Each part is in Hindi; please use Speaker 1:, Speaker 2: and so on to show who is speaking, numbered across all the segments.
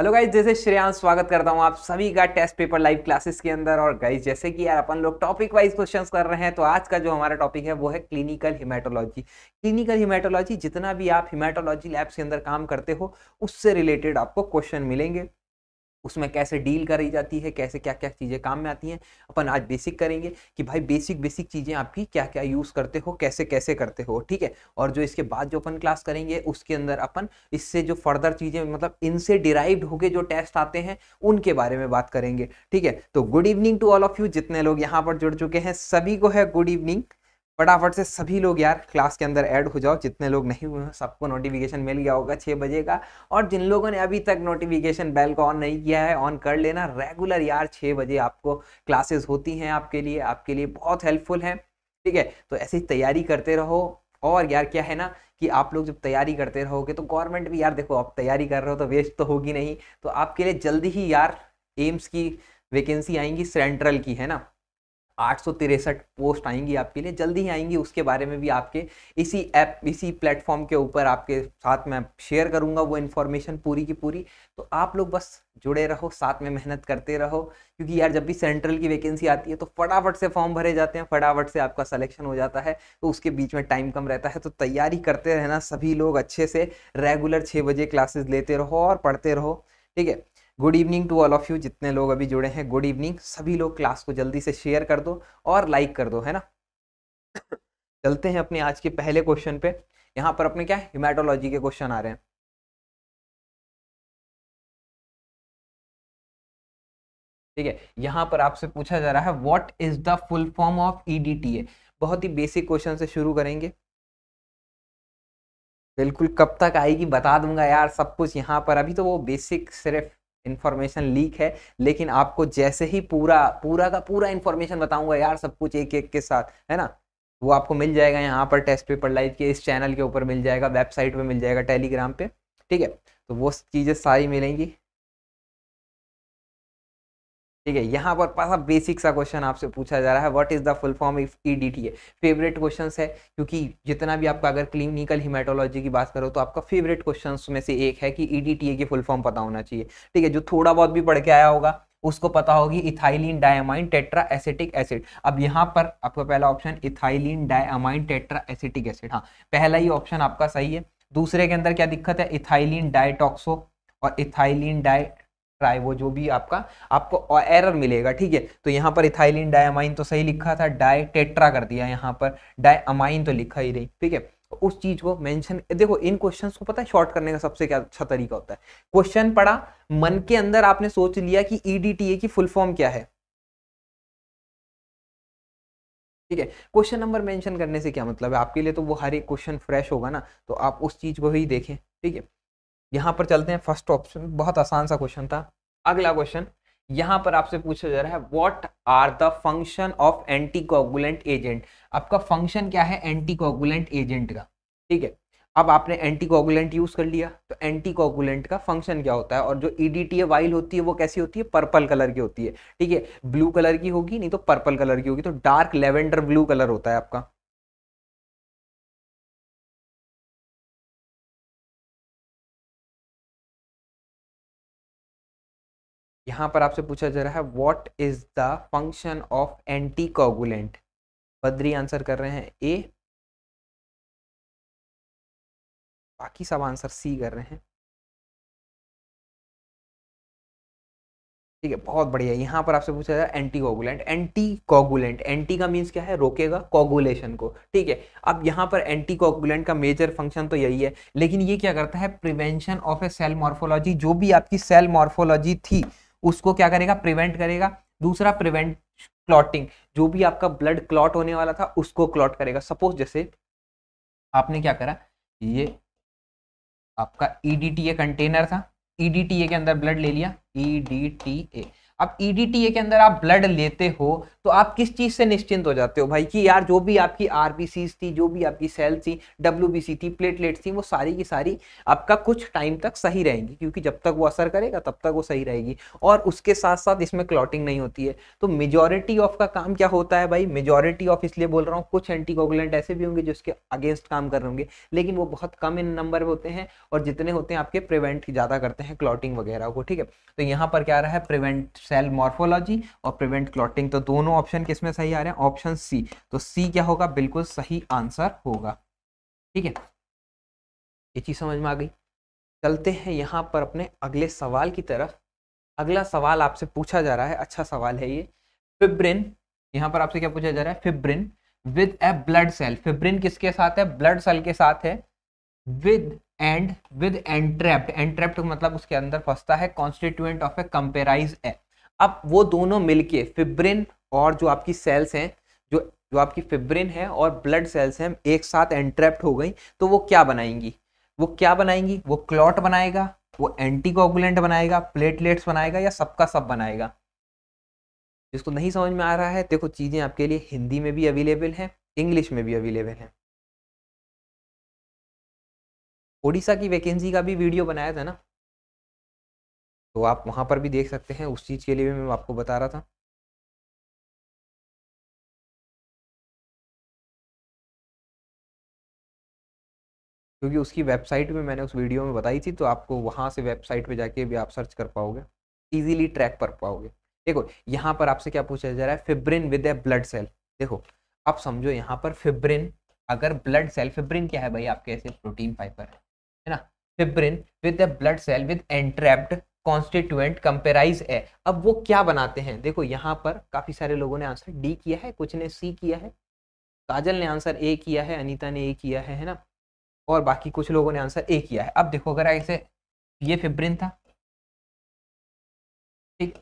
Speaker 1: हेलो गाइज जैसे श्रेयांश स्वागत करता हूँ आप
Speaker 2: सभी का टेस्ट पेपर लाइव क्लासेस के अंदर और गाइज जैसे कि यार अपन लोग टॉपिक वाइज क्वेश्चंस कर रहे हैं तो आज का जो हमारा टॉपिक है वो है क्लिनिकल हिमाटोलॉजी क्लिनिकल हिमाटोलॉजी जितना भी आप हिमाटोलॉजी लैब्स के अंदर काम करते हो उससे रिलेटेड आपको क्वेश्चन मिलेंगे उसमें कैसे डील करी जाती है कैसे क्या क्या चीज़ें काम में आती हैं अपन आज बेसिक करेंगे कि भाई बेसिक बेसिक चीज़ें आपकी क्या क्या यूज़ करते हो कैसे कैसे करते हो ठीक है और जो इसके बाद जो अपन क्लास करेंगे उसके अंदर अपन इससे जो फर्दर चीज़ें मतलब इनसे डिराइव्ड होके जो टेस्ट आते हैं उनके बारे में बात करेंगे ठीक है तो good evening to all of you जितने लोग यहाँ पर जुड़ चुके हैं सभी को है गुड इवनिंग फटाफट से सभी लोग यार क्लास के अंदर ऐड हो जाओ जितने लोग नहीं हुए सबको नोटिफिकेशन मिल गया होगा छः बजे का और जिन लोगों ने अभी तक नोटिफिकेशन बेल को ऑन नहीं किया है ऑन कर लेना रेगुलर यार छः बजे आपको क्लासेस होती हैं आपके लिए आपके लिए बहुत हेल्पफुल है ठीक है तो ऐसी तैयारी करते रहो और यार क्या है ना कि आप लोग जब तैयारी करते रहोगे तो गवर्नमेंट भी यार देखो आप तैयारी कर रहे हो तो वेस्ट तो होगी नहीं तो आपके लिए जल्दी ही यार एम्स की वैकेंसी आएंगी सेंट्रल की है ना आठ सौ तिरसठ पोस्ट आएंगी आपके लिए जल्दी ही आएंगी उसके बारे में भी आपके इसी ऐप इसी प्लेटफॉर्म के ऊपर आपके साथ मैं शेयर करूंगा वो इन्फॉर्मेशन पूरी की पूरी तो आप लोग बस जुड़े रहो साथ में मेहनत करते रहो क्योंकि यार जब भी सेंट्रल की वैकेंसी आती है तो फटाफट से फॉर्म भरे जाते हैं फटाफट से आपका सलेक्शन हो जाता है तो उसके बीच में टाइम कम रहता है तो तैयारी करते रहना सभी लोग अच्छे से रेगुलर छः बजे क्लासेस लेते रहो और पढ़ते रहो ठीक है good evening to all of you जितने लोग अभी जुड़े हैं गुड इवनिंग सभी लोग क्लास को जल्दी से शेयर कर दो और लाइक कर दो है ना
Speaker 1: चलते हैं अपने आज के पहले क्वेश्चन पे यहाँ पर अपने क्या हिमाटोलॉजी के क्वेश्चन आ रहे हैं ठीक है यहाँ पर आपसे पूछा जा रहा है what is the full form of EDTA
Speaker 2: बहुत ही बेसिक क्वेश्चन से शुरू करेंगे बिल्कुल कब तक आएगी बता दूंगा यार सब कुछ यहाँ पर अभी तो वो बेसिक सिर्फ इन्फॉर्मेशन लीक है लेकिन आपको जैसे ही पूरा पूरा का पूरा इन्फॉर्मेशन बताऊंगा यार सब कुछ एक एक के साथ है ना वो आपको मिल जाएगा यहाँ पर टेस्ट पेपर लाइव के इस चैनल के ऊपर मिल जाएगा वेबसाइट पे मिल जाएगा टेलीग्राम पे ठीक है तो वो चीज़ें सारी मिलेंगी ठीक है यहाँ पर पासा बेसिक सा क्वेश्चन आपसे पूछा जा रहा है what is the full form if E D T A favourite question है क्योंकि जितना भी आपका अगर क्लिनिकल हिमाटोलॉजी की बात करो तो आपका फेवरेट क्वेश्चन में से एक है कि ई डी टी ए की फुल फॉर्म पता होना चाहिए ठीक है जो थोड़ा बहुत भी पढ़ के आया होगा उसको पता होगी ethylene diamine tetra acetic acid अब यहाँ पर आपका पहला option ethylene diamine tetra acetic acid हाँ पहला ही ऑप्शन आपका सही है दूसरे के अंदर क्या दिक्कत है इथाइलिन डायटॉक्सो और इथाइलिन डाई है वो जो भी आपका आपको एरर मिलेगा ठीक है तो यहाँ पर इथाइलिन डायमाइन तो सही लिखा था डाई टेट्रा कर दिया यहाँ पर डायमाइन तो लिखा ही नहीं ठीक है तो उस चीज को मेंशन देखो इन क्वेश्चंस को पता है शॉर्ट करने का सबसे क्या अच्छा तरीका होता है क्वेश्चन पढ़ा मन के अंदर आपने सोच लिया कि ईडीटीए e की फुल फॉर्म क्या है ठीक है क्वेश्चन नंबर मेंशन करने से क्या मतलब है आपके लिए तो वो हर एक क्वेश्चन फ्रेश होगा ना तो आप उस चीज को ही देखें ठीक है यहाँ पर चलते हैं फर्स्ट ऑप्शन बहुत आसान सा क्वेश्चन था अगला क्वेश्चन यहाँ पर आपसे पूछा जा रहा है what are the function of anti coagulant agent आपका फंक्शन क्या है एंटी कोगुलेंट एजेंट का ठीक है अब आपने एंटी कोगुलेंट यूज कर लिया तो एंटी कोगुलेंट का फंक्शन क्या होता है और जो ईडीटीए e वाइल होती है वो कैसी होती है पर्पल
Speaker 1: कलर की होती है ठीक है ब्लू कलर की होगी नहीं तो पर्पल कलर की होगी तो डार्क लेवेंडर ब्लू कलर होता है आपका यहाँ पर आपसे पूछा जा रहा है what is the function of anti coagulant Badri answer कर रहे हैं ए बाकी सब आंसर सी कर रहे हैं ठीक
Speaker 2: है बहुत बढ़िया यहाँ पर आपसे पूछा जाए anti coagulant anti coagulant anti का मीन्स क्या है रोकेगा कोगुलेशन को ठीक है अब यहाँ पर एंटी कोगुलेंट का मेजर फंक्शन तो यही है लेकिन ये क्या करता है prevention of a cell morphology जो भी आपकी सेल मॉर्फोलॉजी थी उसको क्या करेगा प्रिवेंट करेगा दूसरा प्रिवेंट क्लॉटिंग जो भी आपका ब्लड क्लॉट होने वाला था उसको क्लॉट करेगा सपोज जैसे आपने क्या करा ये आपका ईडीटीए e कंटेनर था ईडीटीए e के अंदर ब्लड ले लिया ईडीटीए e अब ईडीटीए e के अंदर आप ब्लड लेते हो तो आप किस चीज से निश्चिंत हो जाते हो भाई कि यार जो भी आपकी आरबीसी थी जो भी आपकी सेल थी डब्ल्यू थी प्लेटलेट थी वो सारी की सारी आपका कुछ टाइम तक सही रहेंगी क्योंकि जब तक वो असर करेगा तब तक वो सही रहेगी और उसके साथ साथ इसमें क्लॉटिंग नहीं होती है तो मेजोरिटी ऑफ का काम क्या होता है भाई मेजोरिटी ऑफ इसलिए बोल रहा हूँ कुछ एंटीकोगुलेंट ऐसे भी होंगे जो इसके अगेंस्ट काम कर रहे होंगे लेकिन वो बहुत कम इन नंबर में होते हैं और जितने होते हैं आपके प्रिवेंट ज़्यादा करते हैं क्लॉटिंग वगैरह को ठीक है तो यहाँ पर क्या रहा है प्रिवेंट सेल मॉर्फोलॉजी और प्रिवेंट क्लॉटिंग तो दोनों ऑप्शन किस में सही आ रहे हैं ऑप्शन सी तो सी क्या होगा बिल्कुल सही आंसर होगा ठीक है ये चीज़ समझ में आ गई चलते हैं यहाँ पर अपने अगले सवाल की तरफ अगला सवाल आपसे पूछा जा रहा है अच्छा सवाल है ये फिब्रिन यहाँ पर आपसे क्या पूछा जा रहा है fibrin with a blood cell fibrin किसके साथ है ब्लड सेल के साथ है with and with entrapped entrapped मतलब उसके अंदर फंसता है constituent of a comprise a अब वो दोनों मिलके फिब्रिन और जो आपकी सेल्स हैं जो जो आपकी फिब्रिन है और ब्लड सेल्स हैं एक साथ एंट्रैप्ट हो गई तो वो क्या बनाएंगी वो क्या बनाएंगी वो क्लॉट बनाएगा वो एंटीकोगुलेंट बनाएगा प्लेटलेट्स बनाएगा या सबका सब बनाएगा जिसको नहीं समझ में आ रहा है देखो चीज़ें आपके लिए हिंदी में भी अवेलेबल हैं
Speaker 1: इंग्लिश में भी अवेलेबल हैं ओडिशा की वैकेंसी का भी वीडियो बनाया था ना तो आप वहाँ पर भी देख सकते हैं उस चीज़ के लिए भी मैं आपको बता रहा था क्योंकि उसकी वेबसाइट में मैंने उस
Speaker 2: वीडियो में बताई थी तो आपको वहाँ से वेबसाइट पे जाके भी आप सर्च कर पाओगे इजीली ट्रैक कर पाओगे देखो यहाँ पर आपसे क्या पूछा जा रहा है fibrin with a blood cell देखो आप समझो यहाँ पर फिब्रिन अगर ब्लड सेल फिब्रिन क्या है भाई आपके ऐसे प्रोटीन फाइबर है ना fibrin with a blood cell with entrapped constituent comprise है अब वो क्या बनाते हैं देखो यहाँ पर काफ़ी सारे लोगों ने आंसर डी किया है कुछ ने सी किया है काजल ने आंसर ए किया है अनीता ने ए किया है है ना और बाकी कुछ लोगों ने आंसर ए किया है अब देखो अगर ऐसे ये फिब्रिन था ठीक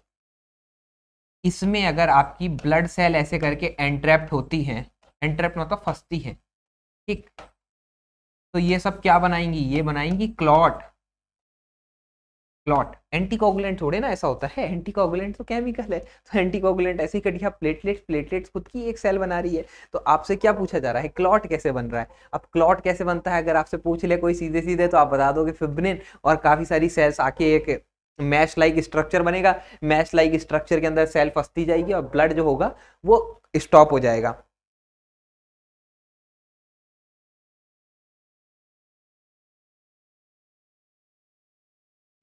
Speaker 2: इसमें अगर आपकी ब्लड सेल ऐसे करके एंट्रैप्ट होती हैं एंट्रैप्ट मतलब फंसती हैं ठीक तो ये सब क्या बनाएंगी ये बनाएंगी क्लॉट क्लॉट एंटीकोगुलेंट थोड़े ना ऐसा होता है एंटीकोगुलेंट तो केमिकल है तो एंटीकोगुलेंट ऐसे ही कटिया प्लेटलेट्स प्लेटलेट्स खुद की एक सेल बना रही है तो आपसे क्या पूछा जा रहा है क्लॉट कैसे बन रहा है अब क्लॉट कैसे बनता है अगर आपसे पूछ ले कोई सीधे सीधे तो आप बता दोगे फिब्रिन और काफ़ी सारी सेल्स आके एक मैश लाइक स्ट्रक्चर बनेगा मैश लाइक
Speaker 1: स्ट्रक्चर के अंदर सेल फंसती जाएगी और ब्लड जो होगा वो स्टॉप हो जाएगा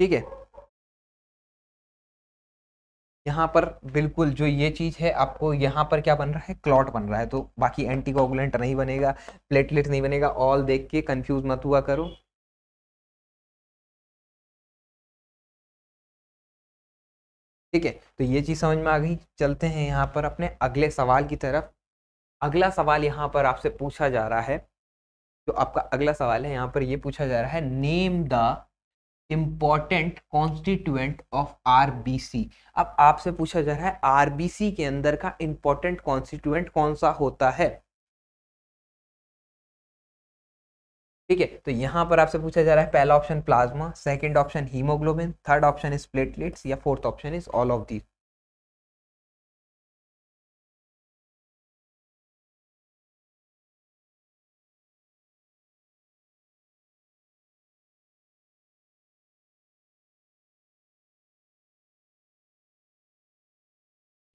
Speaker 1: ठीक है यहाँ पर बिल्कुल जो ये चीज़ है आपको यहाँ पर क्या बन रहा है क्लॉट बन रहा है तो बाकी एंटीकोगुलेंट नहीं बनेगा प्लेटलेट नहीं बनेगा ऑल देख के कंफ्यूज मत हुआ करो ठीक है तो ये चीज़ समझ में आ गई चलते हैं यहाँ पर अपने अगले सवाल की तरफ अगला सवाल
Speaker 2: यहाँ पर आपसे पूछा जा रहा है जो आपका अगला सवाल है यहाँ पर ये पूछा जा रहा है name the important constituent of R B C अब आपसे पूछा जा रहा है आरबीसी के अंदर का इम्पॉर्टेंट कॉन्स्टिट्यूएंट कौन सा होता है ठीक है तो यहां पर आपसे पूछा जा रहा है पहला
Speaker 1: option plasma second option haemoglobin third option is platelets या fourth option is all of these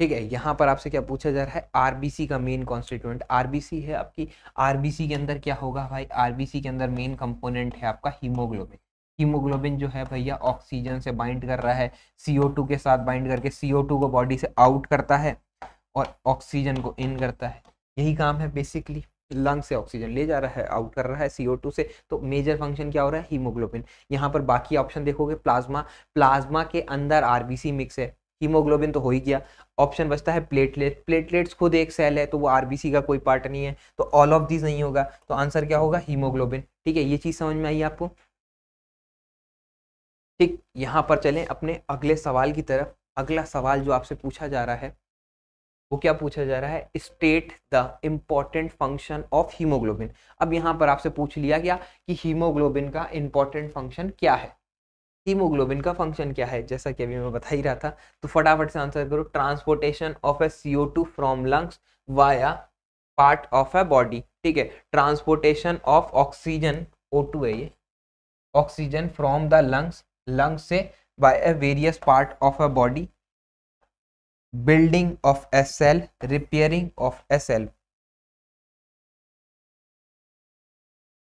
Speaker 1: ठीक है यहाँ पर आपसे क्या पूछा जा रहा है आर का मेन कॉन्स्टिट्यूंट आर
Speaker 2: है आपकी आर के अंदर क्या होगा भाई आर के अंदर मेन कंपोनेंट है आपका हीमोग्लोबिन हीमोग्लोबिन जो है भैया ऑक्सीजन से बाइंड कर रहा है CO2 के साथ बाइंड करके CO2 को बॉडी से आउट करता है और ऑक्सीजन को इन करता है यही काम है बेसिकली लंग से ऑक्सीजन ले जा रहा है आउट कर रहा है CO2 से तो मेजर फंक्शन क्या हो रहा है हीमोग्लोबिन यहाँ पर बाकी ऑप्शन देखोगे प्लाज्मा प्लाज्मा के अंदर आरबीसी मिक्स है हीमोग्लोबिन तो हो ही गया ऑप्शन बचता है प्लेटलेट प्लेटलेट्स खुद एक सेल है तो वो आरबीसी का कोई पार्ट नहीं है तो ऑल ऑफ दीज नहीं होगा तो आंसर क्या होगा हीमोग्लोबिन ठीक है ये चीज़ समझ में आई आपको ठीक यहाँ पर चलें अपने अगले सवाल की तरफ अगला सवाल जो आपसे पूछा जा रहा है वो क्या पूछा जा रहा है state the important function of haemoglobin अब यहाँ पर आपसे पूछ लिया गया कि हीमोग्लोबिन का इम्पॉर्टेंट फंक्शन क्या है हीमोग्लोबिन का फंक्शन क्या है जैसा कि अभी मैं बता ही रहा था तो फटाफट से आंसर करो transportation of a CO two from lungs via part of a body ठीक है transportation of oxygen O two है ये oxygen from the lungs lungs से by a various part of a body building of a cell repairing of a cell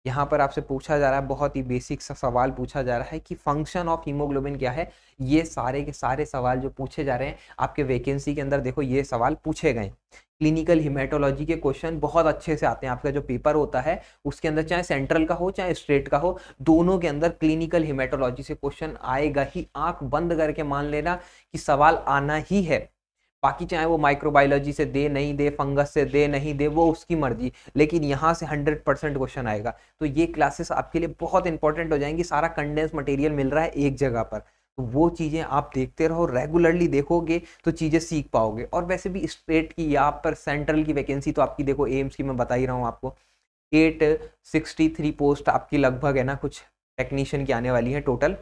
Speaker 2: यहाँ पर आपसे पूछा जा रहा है बहुत ही बेसिक सा सवाल पूछा जा रहा है कि फंक्शन ऑफ हीमोग्लोबिन क्या है ये सारे के सारे सवाल जो पूछे जा रहे हैं आपके वैकेंसी के अंदर देखो ये सवाल पूछे गए क्लिनिकल हिमेटोलॉजी के क्वेश्चन बहुत अच्छे से आते हैं आपका जो पेपर होता है उसके अंदर चाहे सेंट्रल का हो चाहे स्टेट का हो दोनों के अंदर क्लिनिकल हिमेटोलॉजी से क्वेश्चन आएगा ही आंख बंद करके मान लेना कि सवाल आना ही है बाकी चाहे वो माइक्रोबायोलॉजी से दे नहीं दे फंगस से दे नहीं दे वो उसकी मर्जी लेकिन यहाँ से हंड्रेड परसेंट क्वेश्चन आएगा तो ये क्लासेस आपके लिए बहुत इंपॉर्टेंट हो जाएंगी सारा कंडेंस मटेरियल मिल रहा है एक जगह पर तो वो चीज़ें आप देखते रहो रेगुलरली देखोगे तो चीज़ें सीख पाओगे और वैसे भी स्टेट की या पर सेंट्रल की वैकेंसी तो आपकी देखो एम्स की मैं बता ही रहा हूँ आपको एट सिक्सटी थ्री पोस्ट आपकी लगभग है ना कुछ टेक्नीशियन की आने वाली है टोटल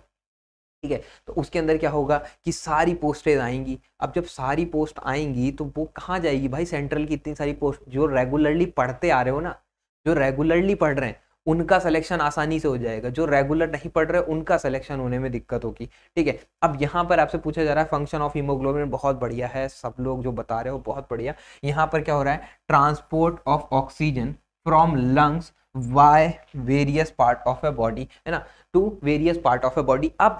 Speaker 2: ठीक है तो उसके अंदर क्या होगा कि सारी पोस्टेज आएंगी अब जब सारी पोस्ट आएंगी तो वो कहाँ जाएगी भाई सेंट्रल की इतनी सारी पोस्ट जो रेगुलरली पढ़ते आ रहे हो ना जो रेगुलरली पढ़ रहे हैं उनका सिलेक्शन आसानी से हो जाएगा जो रेगुलर नहीं पढ़ रहे उनका सिलेक्शन होने में दिक्कत होगी ठीक है अब यहाँ पर आपसे पूछा जा रहा है फंक्शन ऑफ हीमोग्लोबिन बहुत बढ़िया है सब लोग जो बता रहे हो बहुत बढ़िया यहाँ पर क्या हो रहा है transport of oxygen from lungs via various part of a body है ना to various part of a body अब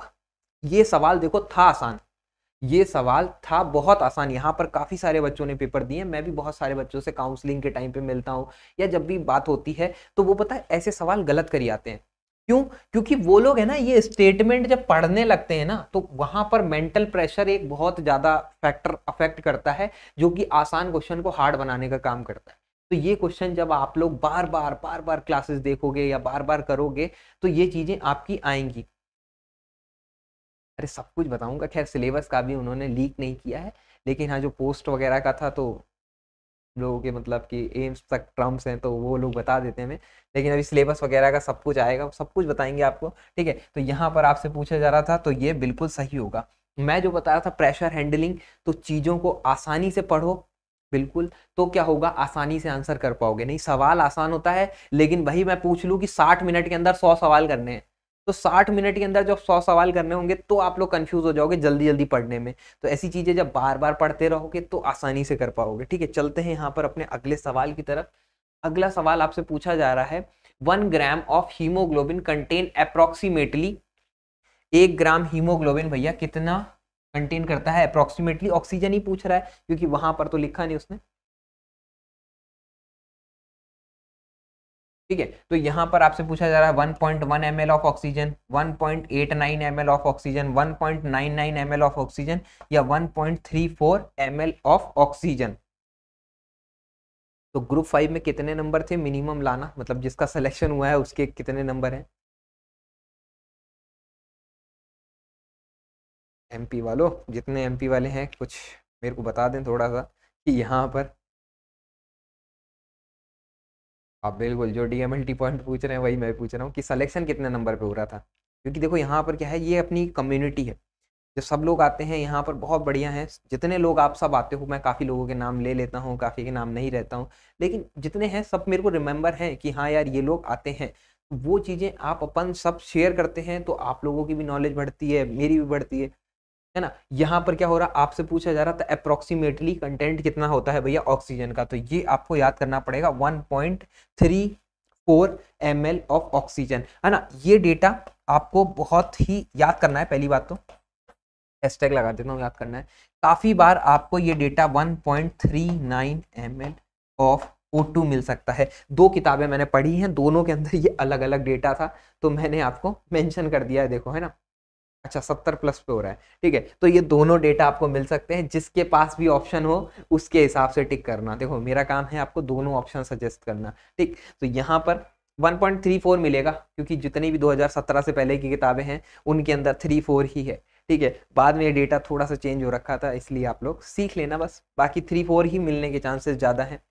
Speaker 2: ये सवाल देखो था आसान ये सवाल था बहुत आसान यहाँ पर काफ़ी सारे बच्चों ने पेपर दिए मैं भी बहुत सारे बच्चों से काउंसलिंग के टाइम पे मिलता हूँ या जब भी बात होती है तो वो पता है ऐसे सवाल गलत करी आते हैं क्यों क्योंकि वो लोग है ना ये स्टेटमेंट जब पढ़ने लगते हैं ना तो वहाँ पर मेंटल प्रेशर एक बहुत ज़्यादा फैक्टर अफेक्ट करता है जो कि आसान क्वेश्चन को हार्ड बनाने का काम करता है तो ये क्वेश्चन जब आप लोग बार बार बार बार क्लासेस देखोगे या बार बार करोगे तो ये चीज़ें आपकी आएंगी अरे सब कुछ बताऊंगा खैर सिलेबस का भी उन्होंने लीक नहीं किया है लेकिन हाँ जो पोस्ट वगैरह का था तो लोगों के मतलब कि एम्स तक ट्रम्प्स हैं तो वो लोग बता देते हैं हमें लेकिन अभी सिलेबस वगैरह का सब कुछ आएगा सब कुछ बताएंगे आपको ठीक है तो यहाँ पर आपसे पूछा जा रहा था तो ये बिल्कुल सही होगा मैं जो बता रहा था प्रेशर हैंडलिंग तो चीज़ों को आसानी से पढ़ो बिल्कुल तो क्या होगा आसानी से आंसर कर पाओगे नहीं सवाल आसान होता है लेकिन भाई मैं पूछ लूँ कि साठ मिनट के अंदर सौ सवाल करने हैं तो 60 मिनट के अंदर जब 100 सवाल करने होंगे तो आप लोग कंफ्यूज हो जाओगे जल्दी जल्दी पढ़ने में तो ऐसी चीज़ें जब बार बार पढ़ते रहोगे तो आसानी से कर पाओगे ठीक है चलते हैं यहाँ पर अपने अगले सवाल की तरफ अगला सवाल आपसे पूछा जा रहा है one gram of haemoglobin contain approximately एक ग्राम हीमोग्लोबिन भैया कितना कंटेन करता है अप्रोक्सीमेटली ऑक्सीजन ही पूछ रहा है क्योंकि वहां पर तो लिखा नहीं उसने ठीक है तो यहाँ पर आपसे पूछा जा रहा है one point one M of oxygen one point eight nine M of oxygen one point nine nine M of oxygen या one point three four M of oxygen तो ग्रुप फाइव में कितने नंबर थे मिनिमम लाना मतलब जिसका सिलेक्शन हुआ है उसके कितने नंबर हैं
Speaker 1: एमपी वालों जितने एमपी वाले हैं कुछ मेरे को बता दें थोड़ा सा कि यहाँ पर
Speaker 2: आप बिल्कुल जो डी पॉइंट पूछ रहे हैं वही मैं पूछ रहा हूँ कि सलेक्शन कितने नंबर पर हो रहा था क्योंकि देखो यहाँ पर क्या है ये अपनी कम्युनिटी है जो सब लोग आते हैं यहाँ पर बहुत बढ़िया है जितने लोग आप सब आते हो मैं काफ़ी लोगों के नाम ले लेता हूँ काफ़ी के नाम नहीं रहता हूँ लेकिन जितने हैं सब मेरे को रिमेंबर हैं कि हाँ यार ये लोग आते हैं वो चीज़ें आप अपन सब शेयर करते हैं तो आप लोगों की भी नॉलेज बढ़ती है मेरी भी बढ़ती है है ना यहाँ पर क्या हो रहा आपसे पूछा जा रहा था अप्रोक्सीमेटली कंटेंट कितना होता है भैया ऑक्सीजन का तो ये आपको याद करना पड़ेगा 1.3 फोर एम ऑफ ऑक्सीजन है ना ये डेटा आपको बहुत ही याद करना है पहली बात तो एस्टेक लगा देता हूँ याद करना है काफ़ी बार आपको ये डेटा 1.39 पॉइंट ऑफ O2 मिल सकता है दो किताबें मैंने पढ़ी हैं दोनों के अंदर ये अलग अलग डेटा था तो मैंने आपको मेंशन कर दिया है देखो है ना अच्छा सत्तर प्लस पे हो रहा है ठीक है तो ये दोनों डेटा आपको मिल सकते हैं जिसके पास भी ऑप्शन हो उसके हिसाब से टिक करना देखो मेरा काम है आपको दोनों ऑप्शन सजेस्ट करना ठीक तो यहाँ पर 1.34 मिलेगा क्योंकि जितनी भी 2017 से पहले की किताबें हैं उनके अंदर थ्री फोर ही है ठीक है बाद में ये डेटा थोड़ा सा चेंज हो रखा था इसलिए आप लोग सीख लेना बस बाकी थ्री फोर ही मिलने के चांसेस ज़्यादा हैं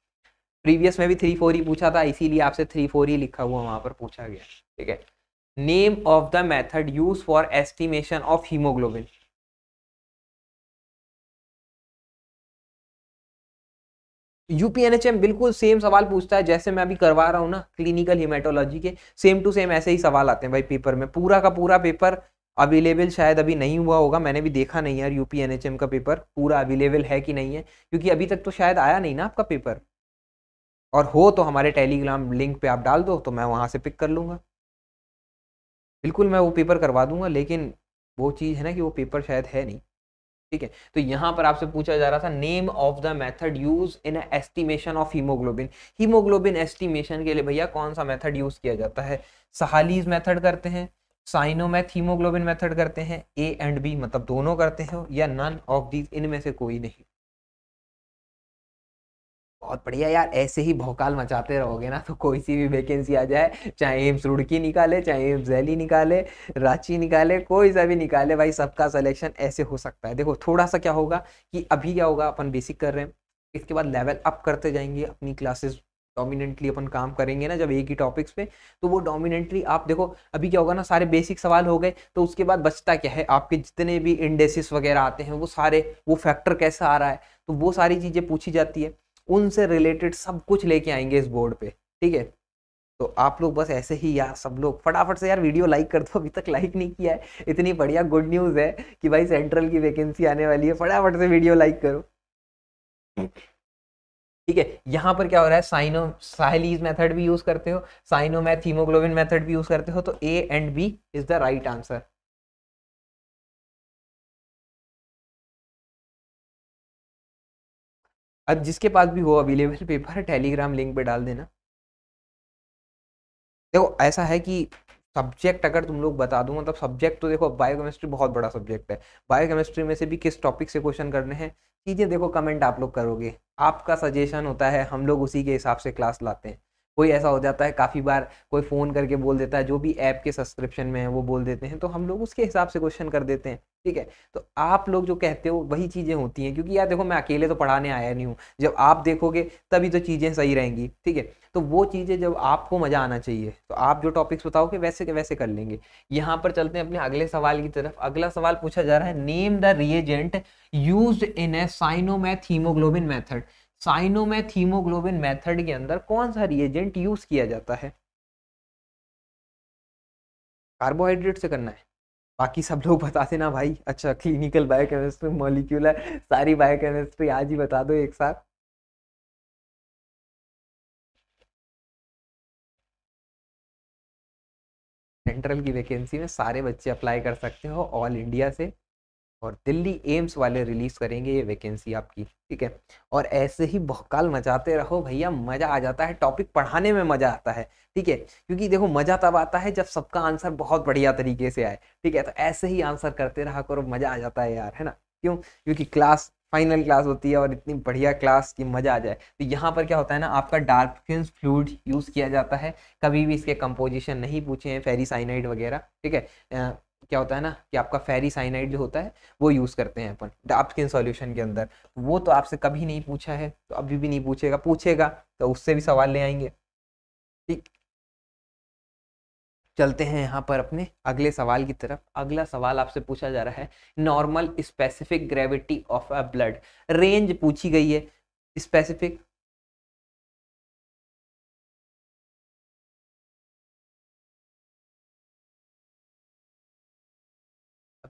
Speaker 2: प्रीवियस में भी थ्री फोर ही पूछा था इसीलिए आपसे थ्री फोर ही लिखा हुआ वहाँ पर पूछा गया ठीक है name of the method
Speaker 1: used for estimation of hemoglobin यूपीएनएचएम बिल्कुल सेम सवाल पूछता है जैसे मैं
Speaker 2: अभी करवा रहा हूँ ना क्लिनिकल हिमेटोलॉजी के सेम टू सेम ऐसे ही सवाल आते हैं भाई पेपर में पूरा का पूरा पेपर अवेलेबल शायद अभी नहीं हुआ होगा मैंने भी देखा नहीं यार यूपीएनएचएम का पेपर पूरा अवेलेबल है कि नहीं है क्योंकि अभी तक तो शायद आया नहीं ना आपका पेपर और हो तो हमारे टेलीग्राम लिंक पे आप डाल दो तो मैं वहाँ से पिक कर लूँगा बिल्कुल मैं वो पेपर करवा दूंगा लेकिन वो चीज़ है ना कि वो पेपर शायद है नहीं ठीक है तो यहाँ पर आपसे पूछा जा रहा था name of the method use in estimation of haemoglobin haemoglobin estimation के लिए भैया कौन सा मेथड यूज किया जाता है सहालीज मेथड करते हैं साइनोमैथ हीमोग्लोबिन मेथड करते हैं ए एंड बी मतलब दोनों करते हैं या नन ऑफ दीज इनमें से कोई नहीं बहुत बढ़िया यार ऐसे ही भौकाल मचाते रहोगे ना तो कोई सी भी वैकेंसी आ जाए चाहे एम्स रुड़की निकाले चाहे एम्स जैली निकाले रांची निकाले कोई सा भी निकाले भाई सबका सिलेक्शन ऐसे हो सकता है देखो थोड़ा सा क्या होगा कि अभी क्या होगा अपन बेसिक कर रहे हैं इसके बाद लेवल अप करते जाएंगे अपनी क्लासेस डोमिनेंटली अपन काम करेंगे ना जब एक ही टॉपिक्स पे तो वो डोमिनेंटली आप देखो अभी क्या होगा ना सारे बेसिक सवाल हो गए तो उसके बाद बचता क्या है आपके जितने भी इंडेसिस वगैरह आते हैं वो सारे वो फैक्टर कैसा आ रहा है तो वो सारी चीज़ें पूछी जाती है उनसे रिलेटेड सब कुछ लेके आएंगे इस बोर्ड पे ठीक है तो आप लोग बस ऐसे ही यार सब लोग फटाफट से यार वीडियो लाइक कर दो अभी तक लाइक नहीं किया है इतनी बढ़िया गुड न्यूज़ है कि भाई सेंट्रल की वैकेंसी आने वाली है फटाफट से वीडियो लाइक करो ठीक है यहाँ पर क्या हो रहा है साइनो साइलीज
Speaker 1: मैथड भी यूज करते हो साइनो मैथ हीमोग्लोबिन मैथड भी यूज करते हो तो A and B is the right answer अब जिसके पास भी हो अवेलेबल पेपर टेलीग्राम लिंक पे डाल देना
Speaker 2: देखो ऐसा है कि सब्जेक्ट अगर तुम लोग बता दूंगा मतलब सब्जेक्ट तो देखो बायोकेमिस्ट्री बहुत बड़ा सब्जेक्ट है बायोकेमिस्ट्री में से भी किस टॉपिक से क्वेश्चन करने हैं चीज़ें देखो कमेंट आप लोग करोगे आपका सजेशन होता है हम लोग उसी के हिसाब से क्लास लाते हैं कोई ऐसा हो जाता है काफ़ी बार कोई फ़ोन करके बोल देता है जो भी ऐप के सब्सक्रिप्शन में है वो बोल देते हैं तो हम लोग उसके हिसाब से क्वेश्चन कर देते हैं ठीक है तो आप लोग जो कहते हो वही चीज़ें होती हैं क्योंकि यार देखो मैं अकेले तो पढ़ाने आया नहीं हूँ जब आप देखोगे तभी तो चीज़ें सही रहेंगी ठीक है तो वो चीज़ें जब आपको मज़ा आना चाहिए तो आप जो टॉपिक्स बताओगे वैसे के वैसे कर लेंगे यहाँ पर चलते हैं अपने अगले सवाल की तरफ अगला सवाल पूछा जा रहा है name the reagent use in a cyanmeth haemoglobin method cyanmeth haemoglobin method के अंदर कौन सा रिएजेंट यूज किया जाता है कार्बोहाइड्रेट से करना है बाकी सब लोग बता देना भाई अच्छा क्लिनिकल बायोकेमिस्ट्री है सारी
Speaker 1: बायोकेमिस्ट्री आज ही बता दो एक साथ सेंट्रल की वैकेंसी में सारे बच्चे
Speaker 2: अप्लाई कर सकते हो ऑल इंडिया से और दिल्ली एम्स वाले रिलीज़ करेंगे ये वैकेंसी आपकी ठीक है और ऐसे ही बहकाल मचाते रहो भैया मज़ा आ जाता है टॉपिक पढ़ाने में मज़ा आता है ठीक है क्योंकि देखो मज़ा तब आता है जब सबका आंसर बहुत बढ़िया तरीके से आए ठीक है तो ऐसे ही आंसर करते रहा करो मज़ा आ जाता है यार है ना क्यों क्योंकि क्लास फाइनल क्लास होती है और इतनी बढ़िया क्लास की मज़ा आ जाए तो यहाँ पर क्या होता है ना आपका डार्किन फ्लूड यूज़ किया जाता है कभी भी इसके कंपोजिशन नहीं पूछे हैं फेरी साइनाइड वगैरह ठीक है क्या होता है ना कि आपका फेरी साइनाइड जो होता है वो यूज़ करते हैं अपन डापकिन सॉल्यूशन के अंदर वो तो आपसे कभी नहीं पूछा है तो अभी भी नहीं पूछेगा पूछेगा तो उससे भी सवाल ले आएंगे ठीक चलते हैं यहाँ पर अपने अगले सवाल की तरफ अगला सवाल आपसे पूछा जा रहा है normal specific gravity of a blood
Speaker 1: range पूछी गई है स्पेसिफिक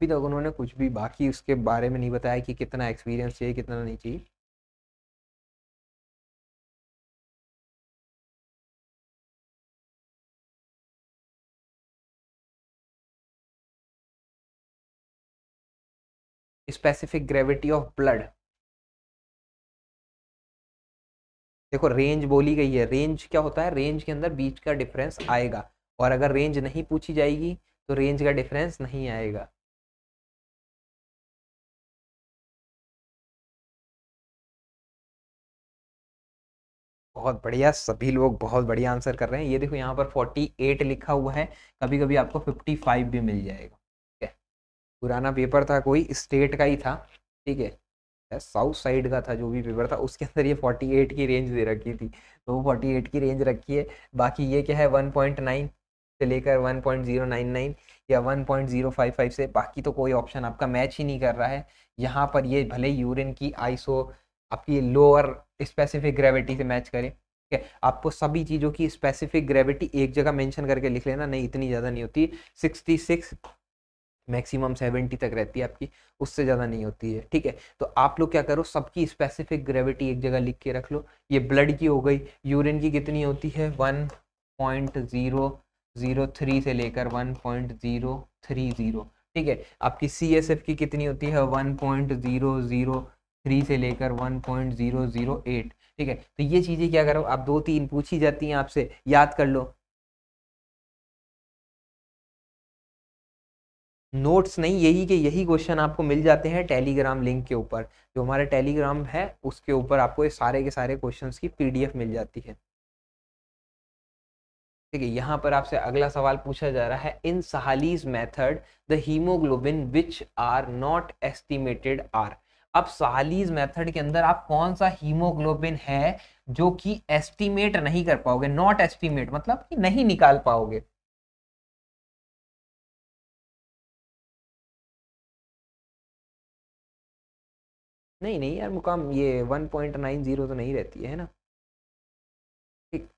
Speaker 1: अभी तक तो उन्होंने कुछ भी बाकी उसके बारे में नहीं बताया कि कितना एक्सपीरियंस चाहिए कितना नहीं चाहिए स्पेसिफिक ग्रेविटी ऑफ ब्लड देखो रेंज बोली गई है रेंज क्या होता है रेंज के अंदर बीच का डिफरेंस आएगा और अगर रेंज नहीं पूछी जाएगी तो रेंज का डिफरेंस नहीं आएगा बहुत बढ़िया सभी लोग बहुत
Speaker 2: बढ़िया आंसर कर रहे हैं ये देखो यहाँ पर 48 लिखा हुआ है कभी कभी आपको 55 भी मिल जाएगा ठीक है पुराना पेपर था कोई स्टेट का ही था ठीक है साउथ साइड का था जो भी पेपर था उसके अंदर ये 48 की रेंज दे रखी थी तो वो 48 की रेंज रखी है बाकी ये क्या है 1.9 से लेकर 1.099 या 1.055 से बाकी तो कोई ऑप्शन आपका मैच ही नहीं कर रहा है यहाँ पर ये भले यूरिन की आइसो आपकी लोअर स्पेसिफिक ग्रेविटी से मैच करें ठीक है आपको सभी चीज़ों की स्पेसिफिक ग्रेविटी एक जगह मेंशन करके लिख लेना नहीं इतनी ज़्यादा नहीं होती सिक्सटी सिक्स मैक्सिमम सेवेंटी तक रहती है आपकी उससे ज़्यादा नहीं होती है ठीक है तो आप लोग क्या करो सबकी स्पेसिफिक ग्रेविटी एक जगह लिख के रख लो ये ब्लड की हो गई यूरिन की कितनी होती है one point zero zero three से लेकर one point zero three zero ठीक है आपकी सी एस एफ की कितनी होती है one point zero zero three से लेकर one point zero zero eight ठीक है तो ये चीज़ें क्या करो आप दो तीन पूछी जाती हैं आपसे याद कर लो नोट्स नहीं यही के यही क्वेश्चन आपको मिल जाते हैं टेलीग्राम लिंक के ऊपर जो हमारे टेलीग्राम है उसके ऊपर आपको ये सारे के सारे क्वेश्चंस की पीडीएफ मिल जाती है ठीक है यहाँ पर आपसे अगला सवाल पूछा जा रहा है in Sahli's method the haemoglobin which are not estimated are अब सालीज मेथड के अंदर आप कौन सा हीमोग्लोबिन है जो कि एस्टिमेट नहीं कर पाओगे नॉट
Speaker 1: एस्टिमेट मतलब कि नहीं निकाल पाओगे नहीं नहीं यार मुकाम ये वन पॉइंट नाइन जीरो तो नहीं रहती है ना ठीक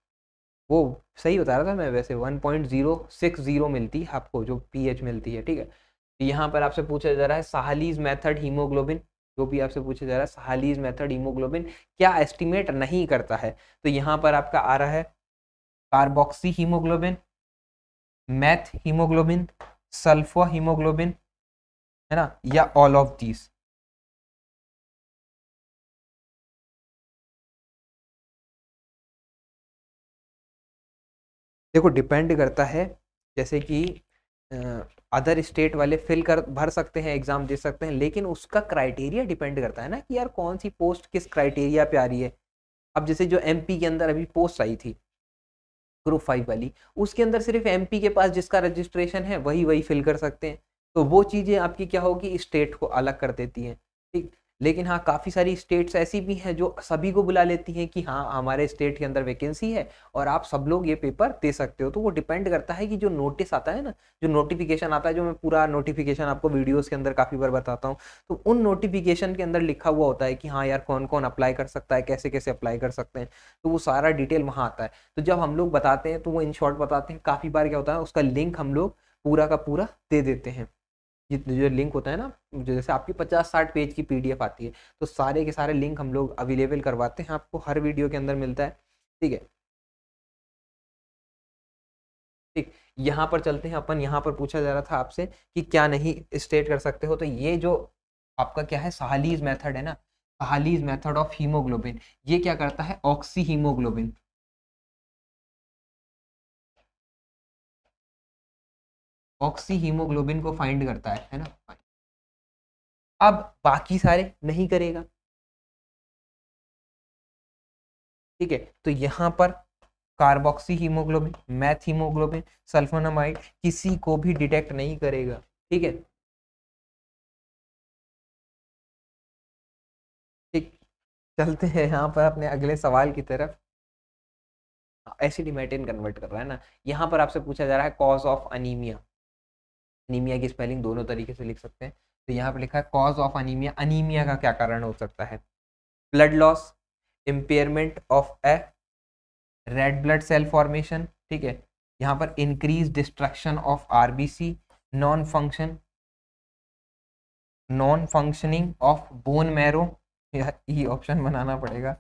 Speaker 2: वो सही बता रहा था मैं वैसे one point zero six zero मिलती है आपको जो पीएच मिलती है ठीक है तो यहाँ पर आपसे पूछा जा रहा है साहलीज मेथड हीमोग्लोबिन जो भी आपसे पूछा जा रहा है सहालीज मेथड हीमोग्लोबिन क्या एस्टिमेट नहीं करता है तो यहाँ पर आपका आ रहा है
Speaker 1: carboxy haemoglobin meth haemoglobin sulpho haemoglobin है ना या ऑल ऑफ दीज देखो डिपेंड करता है जैसे कि अदर
Speaker 2: स्टेट वाले फिल कर भर सकते हैं एग्ज़ाम दे सकते हैं लेकिन उसका क्राइटेरिया डिपेंड करता है ना कि यार कौन सी पोस्ट किस क्राइटेरिया पे आ रही है अब जैसे जो एमपी के अंदर अभी पोस्ट आई थी ग्रुप फाइव वाली उसके अंदर सिर्फ एमपी के पास जिसका रजिस्ट्रेशन है वही वही फिल कर सकते हैं तो वो चीज़ें आपकी क्या होगी स्टेट को अलग कर देती हैं ठीक लेकिन हाँ काफ़ी सारी स्टेट्स ऐसी भी हैं जो सभी को बुला लेती हैं कि हाँ हमारे स्टेट के अंदर वैकेंसी है और आप सब लोग ये पेपर दे सकते हो तो वो डिपेंड करता है कि जो नोटिस आता है ना जो नोटिफिकेशन आता है जो मैं पूरा नोटिफिकेशन आपको वीडियोज़ के अंदर काफ़ी बार बताता हूँ तो उन नोटिफिकेशन के अंदर लिखा हुआ होता है कि हाँ यार कौन कौन अप्लाई कर सकता है कैसे कैसे अप्लाई कर सकते हैं तो वो सारा डिटेल वहाँ आता है तो जब हम लोग बताते हैं तो वो इन शॉर्ट बताते हैं काफ़ी बार क्या होता है उसका लिंक हम लोग पूरा का पूरा दे देते हैं जितने जो लिंक होता है ना जैसे आपकी पचास साठ पेज की पीडीएफ आती है तो सारे के सारे लिंक हम लोग अवेलेबल करवाते हैं आपको हर वीडियो के अंदर मिलता है ठीक है ठीक यहाँ पर चलते हैं अपन यहाँ पर पूछा जा रहा था आपसे कि क्या नहीं स्टेट कर सकते हो तो ये जो आपका क्या है सहालीज मेथड है ना
Speaker 1: सहालीज मेथड ऑफ हीमोग्लोबिन ये क्या करता है ऑक्सी हीमोग्लोबिन ऑक्सी हीमोग्लोबिन को फाइंड करता है है ना अब बाकी सारे नहीं करेगा ठीक है तो यहां पर carboxy haemoglobin meth haemoglobin sulphonamide किसी को भी डिटेक्ट नहीं करेगा ठीक है ठीक चलते हैं यहां पर अपने अगले सवाल की तरफ
Speaker 2: एसिडिमेटिन कन्वर्ट कर रहा है ना यहाँ पर आपसे पूछा जा रहा है कॉज ऑफ अनीमिया अनीमिया की स्पेलिंग दोनों तरीके से लिख सकते हैं तो यहाँ पर लिखा है कॉज ऑफ अनिमिया अनिमिया का क्या कारण हो सकता है blood loss impairment of a red blood cell formation ठीक है यहाँ पर increase destruction of RBC non function
Speaker 1: non functioning of bone marrow option बनाना पड़ेगा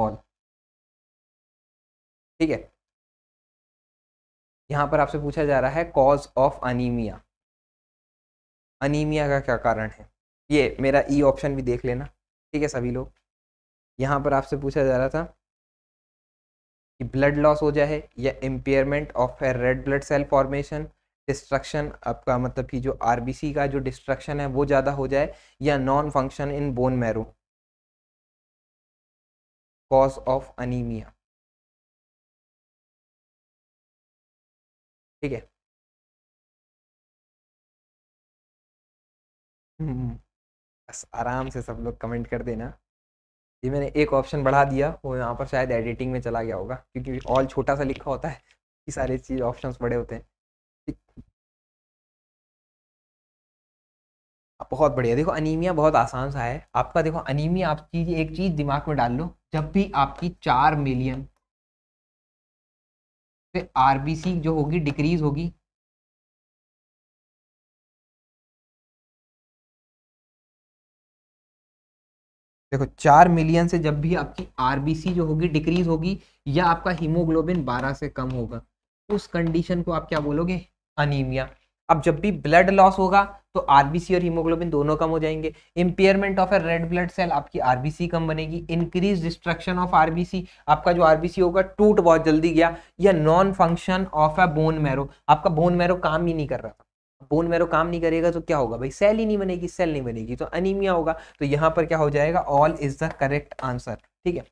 Speaker 1: ऑल ठीक है यहाँ पर आपसे पूछा जा रहा है कॉज ऑफ अनिमिया
Speaker 2: अनीमिया का क्या कारण है ये मेरा ई e ऑप्शन भी देख लेना ठीक है सभी लोग यहाँ पर आपसे पूछा जा रहा था कि ब्लड लॉस हो जाए या impairment of red blood cell formation destruction आपका मतलब कि जो आर का जो डिस्ट्रक्शन है वो ज़्यादा हो जाए या non function in bone marrow
Speaker 1: cause of anaemia ठीक है हम्म। बस आराम से सब लोग कमेंट कर देना
Speaker 2: ये मैंने एक ऑप्शन बढ़ा दिया वो यहाँ पर शायद एडिटिंग में चला गया होगा क्योंकि ऑल छोटा सा
Speaker 1: लिखा होता है ये सारे चीज़ ऑप्शंस बड़े होते हैं बहुत बढ़िया देखो अनीमिया बहुत आसान सा है आपका देखो अनीमिया आप चीज एक चीज दिमाग में डाल लो जब भी आपकी चार मिलियन से आरबीसी जो होगी डिक्रीज होगी देखो चार मिलियन से जब भी आपकी आरबीसी जो होगी डिक्रीज होगी या आपका हीमोग्लोबिन बारह
Speaker 2: से कम होगा उस कंडीशन को आप क्या बोलोगे अनिमिया अब जब भी ब्लड लॉस होगा तो आरबीसी और हीमोग्लोबिन दोनों कम हो जाएंगे impairment of a red blood cell आपकी आरबीसी कम बनेगी इंक्रीज डिस्ट्रक्शन ऑफ आरबीसी आपका जो आरबीसी होगा टूट बहुत जल्दी गया या non function of a bone marrow आपका बोन मैरो काम ही नहीं कर रहा था बोन मेरो काम नहीं करेगा तो क्या होगा भाई सेल ही नहीं बनेगी सेल नहीं बनेगी तो अनिमिया होगा तो यहाँ पर क्या हो जाएगा all is
Speaker 1: the correct answer ठीक है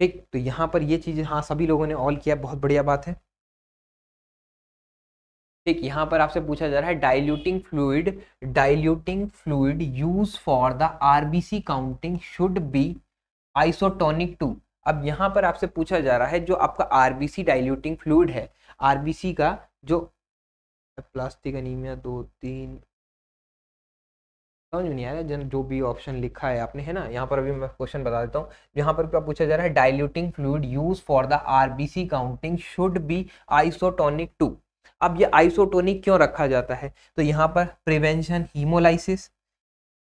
Speaker 1: ठीक तो यहाँ पर ये चीज़ हाँ सभी लोगों ने ऑल किया बहुत बढ़िया बात है
Speaker 2: ठीक यहां पर आपसे पूछा जा रहा है diluting fluid diluting fluid use for the RBC counting should be isotonic to अब यहाँ पर आपसे पूछा जा रहा है जो आपका आरबीसी डाइल्यूटिंग फ्लूड है सी का जो प्लास्टिक अनिमिया दो तीन समझ नहीं आ रहा जन जो भी ऑप्शन लिखा है आपने है ना यहाँ पर अभी मैं क्वेश्चन बता देता हूँ यहाँ पर क्या पूछा जा रहा है diluting fluid use for the RBC counting should be isotonic to अब ये आइसोटोनिक क्यों रखा जाता है तो यहाँ पर prevention haemolysis